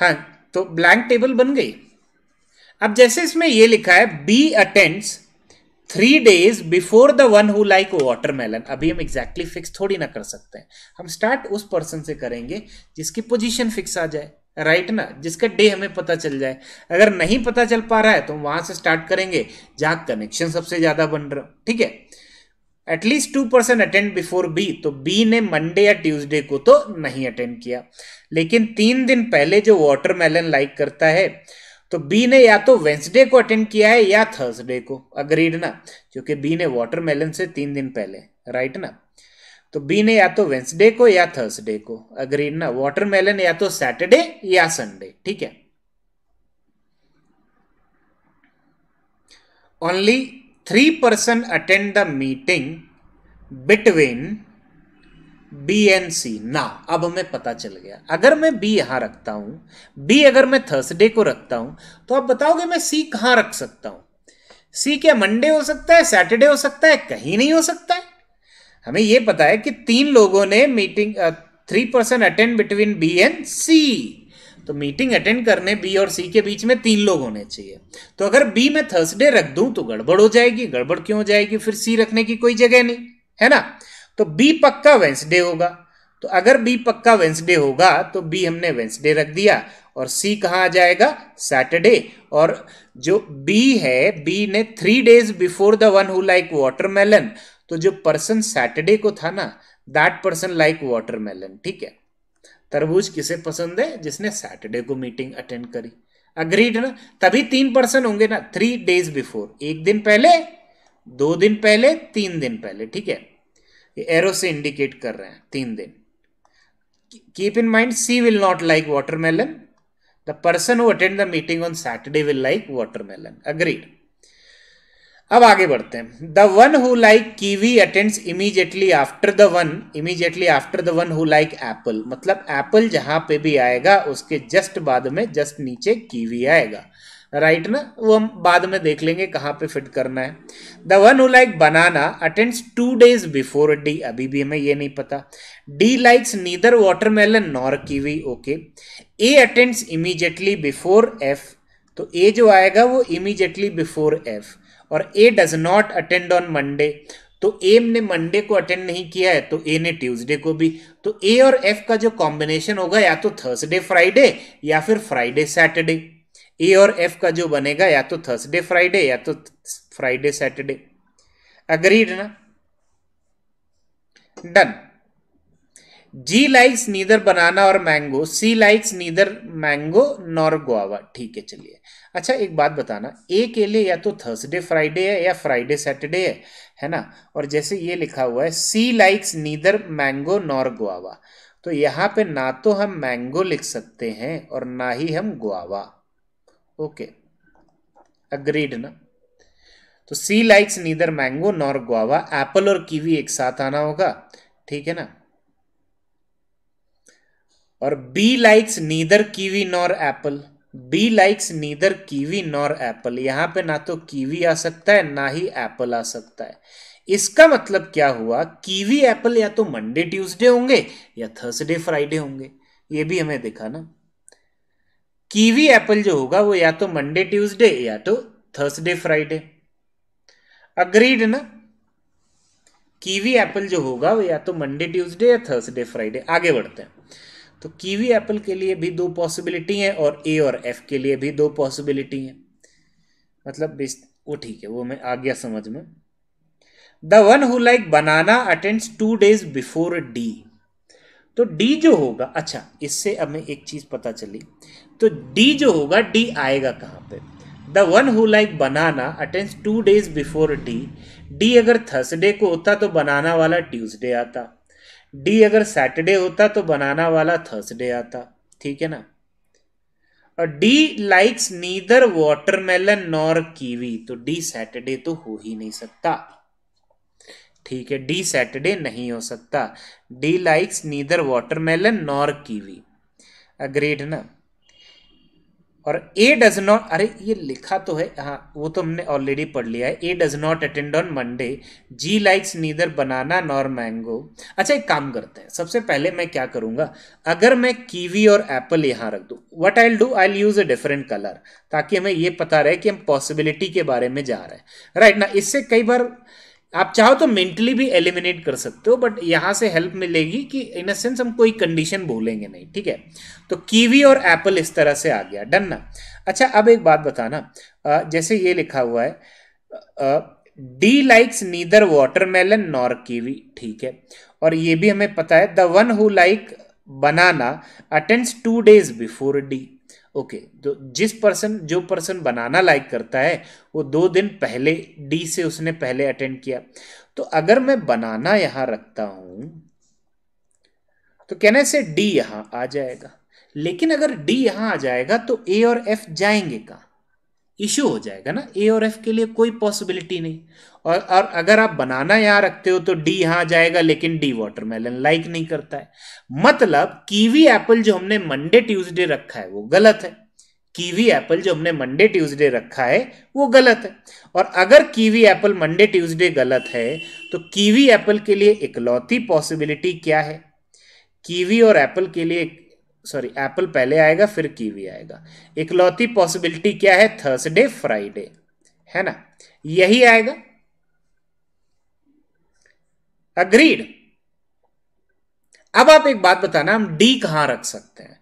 हाँ तो ब्लैंक टेबल बन गई अब जैसे इसमें ये लिखा है B attends three days before the one who like watermelon अभी हम एग्जैक्टली exactly फिक्स थोड़ी ना कर सकते हैं हम स्टार्ट उस पर्सन से करेंगे जिसकी पोजीशन फिक्स आ जाए राइट ना जिसका डे हमें पता चल जाए अगर नहीं पता चल पा रहा है तो वहां से स्टार्ट करेंगे जहां कनेक्शन सबसे ज्यादा बन रहा ठीक है at least two percent attend before B तो बी ने मंडे या ट्यूसडे को तो नहीं अटेंड किया लेकिन तीन दिन पहले जो वाटरमेलन लाइक करता है तो बी ने या तो वेंसडे को अटेंड किया है या थर्सडे को अग्रीड ना क्योंकि बी ने वाटरमेलन से तीन दिन पहले राइट ना तो बी ने या तो वेंसडे को या थर्सडे को अग्री ना वाटरमेलन या तो सैटरडे या संडे ठीक है only three person attend the meeting between B and C ना अब हमें पता चल गया अगर मैं बी यहां रखता हूं बी अगर मैं थर्सडे को रखता हूं तो आप बताओगे मैं सी कहां रख सकता हूं सी क्या मंडे हो सकता है सैटरडे हो सकता है कहीं नहीं हो सकता है हमें यह पता है कि तीन लोगों ने meeting three person attend between B and C तो मीटिंग अटेंड करने बी और सी के बीच में तीन लोग होने चाहिए तो अगर बी में थर्सडे रख दूं तो गड़बड़ हो जाएगी गड़बड़ क्यों हो जाएगी फिर सी रखने की कोई जगह नहीं है ना तो बी पक्का वेंसडे होगा तो अगर बी पक्का वेंसडे होगा तो बी हमने वेंसडे रख दिया और सी कहा आ जाएगा सैटरडे और जो बी है बी ने three days before the one who like watermelon तो जो पर्सन सैटरडे को था ना दैट पर्सन लाइक वाटरमेलन ठीक है तरबूज किसे पसंद है जिसने सैटरडे को मीटिंग अटेंड करी अग्रीड ना तभी तीन पर्सन होंगे ना थ्री डेज बिफोर एक दिन पहले दो दिन पहले तीन दिन पहले ठीक है ये एरो से इंडिकेट कर रहे हैं तीन दिन keep in mind C will not like watermelon the person who attend the meeting on Saturday will like watermelon agreed अब आगे बढ़ते हैं the one who like kiwi attends immediately after the one immediately after the one who like apple मतलब apple जहां पे भी आएगा उसके जस्ट बाद में जस्ट नीचे कीवी आएगा राइट right ना वो हम बाद में देख लेंगे कहाँ पे फिट करना है the one who like banana attends two days before D अभी भी हमें ये नहीं पता D likes neither watermelon nor kiwi okay A attends immediately before F तो ए जो आएगा वो इमीजिएटली बिफोर एफ और A does not attend on Monday तो एम ने मंडे को अटेंड नहीं किया है तो ए ने ट्यूसडे को भी तो ए और एफ का जो कॉम्बिनेशन होगा या तो थर्सडे फ्राइडे या फिर फ्राइडे सैटरडे ए और एफ का जो बनेगा या तो थर्सडे फ्राइडे या तो फ्राइडे सैटरडे अग्रीड ना done G likes neither banana और mango C likes neither mango nor guava ठीक है चलिए अच्छा एक बात बताना ए के लिए या तो थर्सडे फ्राइडे है या फ्राइडे सैटरडे है है ना और जैसे ये लिखा हुआ है C likes neither mango nor guava तो यहाँ पे ना तो हम मैंगो लिख सकते हैं और ना ही हम गुआवा ओके अग्रीड ना तो C likes neither mango nor guava apple और कीवी एक साथ आना होगा ठीक है ना और B likes neither kiwi nor apple B likes neither kiwi nor apple यहां पे ना तो कीवी आ सकता है ना ही एप्पल आ सकता है इसका मतलब क्या हुआ कीवी एप्पल या तो मंडे ट्यूसडे होंगे या थर्सडे फ्राइडे होंगे ये भी हमें देखा ना कीवी एप्पल जो होगा वो या तो मंडे ट्यूसडे या तो थर्सडे फ्राइडे अग्रीड ना कीवी एप्पल जो होगा वो या तो मंडे ट्यूसडे या थर्सडे फ्राइडे आगे बढ़ते हैं तो कीवी एप्पल के लिए भी दो पॉसिबिलिटी हैं और ए और एफ के लिए भी दो पॉसिबिलिटी हैं मतलब वो ठीक है वो मैं आ गया समझ में the one who like banana attends two days before D तो डी जो होगा अच्छा इससे मैं एक चीज पता चली तो डी जो होगा डी आएगा कहां पे the one who like banana attends two days before D D अगर थर्सडे को होता तो बनाना वाला ट्यूसडे आता डी अगर सैटरडे होता तो बनाना वाला थर्सडे आता ठीक है ना और D likes neither watermelon nor kiwi तो डी सैटरडे तो हो ही नहीं सकता ठीक है डी सैटरडे नहीं हो सकता D likes neither watermelon nor kiwi agreed ना और ए डज नॉट अरे ये लिखा तो है हाँ वो तो हमने ऑलरेडी पढ़ लिया है A does not attend on Monday G likes neither banana nor mango अच्छा एक काम करते हैं सबसे पहले मैं क्या करूंगा अगर मैं कीवी और एप्पल यहाँ रख दू what I do I use a different colour ताकि हमें ये पता रहे कि हम पॉसिबिलिटी के बारे में जा रहे हैं राइट right, ना इससे कई बार आप चाहो तो मेंटली भी एलिमिनेट कर सकते हो बट यहाँ से हेल्प मिलेगी कि इन अ सेंस हम कोई कंडीशन बोलेंगे नहीं ठीक है तो कीवी और एप्पल इस तरह से आ गया डन ना अच्छा अब एक बात बताना जैसे ये लिखा हुआ है D likes neither watermelon nor kiwi ठीक है और ये भी हमें पता है the one who like banana attends two days before D okay तो जिस पर्सन जो पर्सन बनाना लाइक करता है वो दो दिन पहले डी से उसने पहले अटेंड किया तो अगर मैं बनाना यहां रखता हूं तो कहने से डी यहां आ जाएगा लेकिन अगर डी यहां आ जाएगा तो ए और एफ जाएंगे कहा इश्यू हो जाएगा ना ए और एफ के लिए कोई पॉसिबिलिटी नहीं और और अगर आप बनाना यहां रखते हो तो डी यहां जाएगा लेकिन डी वाटरमेलन लाइक नहीं करता है मतलब कीवी एप्पल जो हमने मंडे ट्यूसडे रखा है वो गलत है कीवी एप्पल जो हमने मंडे ट्यूसडे रखा है वो गलत है और अगर कीवी एप्पल मंडे ट्यूसडे गलत है तो कीवी एप्पल के लिए इकलौती पॉसिबिलिटी क्या है कीवी और एप्पल के लिए सॉरी एप्पल पहले आएगा फिर कीवी आएगा इकलौती पॉसिबिलिटी क्या है थर्सडे फ्राइडे है ना यही आएगा अग्रीड अब आप एक बात बताना हम डी कहां रख सकते हैं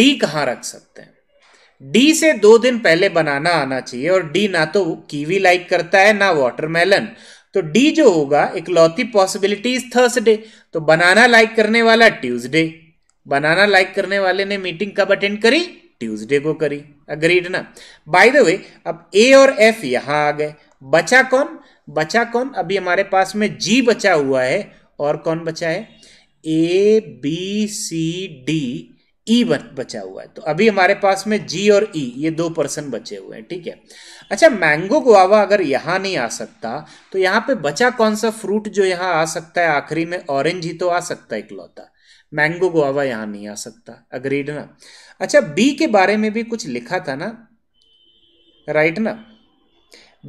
डी कहां रख सकते हैं डी से दो दिन पहले बनाना आना चाहिए और डी ना तो कीवी लाइक करता है ना वाटरमेलन तो डी जो होगा इकलौती पॉसिबिलिटी इज थर्सडे तो बनाना लाइक करने वाला ट्यूसडे बनाना लाइक करने वाले ने मीटिंग कब अटेंड करी ट्यूसडे को करी अग्रीड ना बाय द वे अब ए और एफ यहां आ गए बचा कौन बचा कौन अभी हमारे पास में जी बचा हुआ है और कौन बचा है ए बी सी डी ई बचा हुआ है तो अभी हमारे पास में जी और ई e, ये दो पर्सन बचे हुए हैं ठीक है अच्छा मैंगो गुआवा अगर यहाँ नहीं आ सकता तो यहाँ पे बचा कौन सा फ्रूट जो यहाँ आ सकता है आखिरी में ऑरेंज ही तो आ सकता है इकलौता मैंगो गुआवा यहाँ नहीं आ सकता अग्रीड ना अच्छा बी के बारे में भी कुछ लिखा था ना राइट ना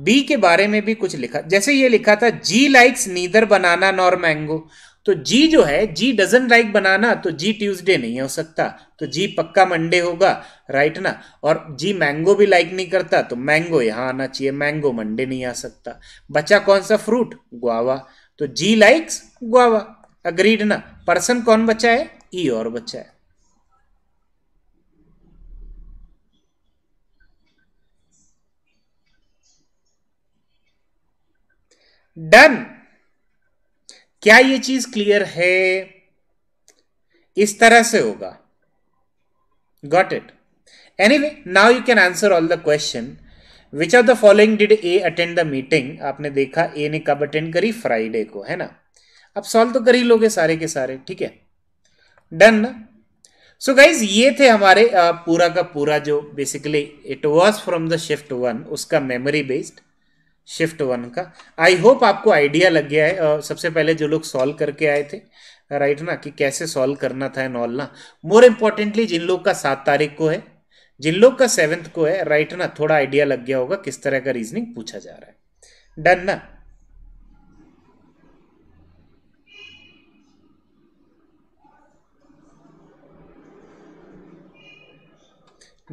बी के बारे में भी कुछ लिखा जैसे ये लिखा था G likes neither banana nor mango तो जी जो है जी डजन लाइक बनाना तो जी ट्यूसडे नहीं हो सकता तो जी पक्का मंडे होगा राइट ना और जी मैंगो भी लाइक नहीं करता तो मैंगो यहां आना चाहिए मैंगो मंडे नहीं आ सकता बचा कौन सा फ्रूट गुआवा तो जी लाइक्स गुआवा अग्रीड ना पर्सन कौन बचा है ई e और बचा है डन क्या ये चीज क्लियर है इस तरह से होगा got it anyway now you can answer all the question which are the following did A attend the meeting आपने देखा ए ने कब अटेंड करी फ्राइडे को है ना अब सॉल्व तो कर ही लोगे सारे के सारे ठीक है डन ना सो गाइज ये थे हमारे पूरा का पूरा जो basically it was from the shift one उसका मेमोरी बेस्ड शिफ्ट वन का आई होप आपको आइडिया लग गया है uh, सबसे पहले जो लोग सॉल्व करके आए थे राइट right ना कि कैसे सॉल्व करना था एंड ऑल ना मोर इम्पोर्टेंटली जिन लोग का सात तारीख को है जिन लोग का सेवेंथ को है राइट right ना थोड़ा आइडिया लग गया होगा किस तरह का रीजनिंग पूछा जा रहा है डन ना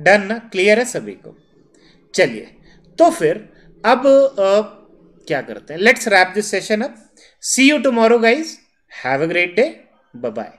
डन ना क्लियर है सभी को चलिए तो फिर अब आ, क्या करते हैं let's wrap this session up see you tomorrow guys have a great day bye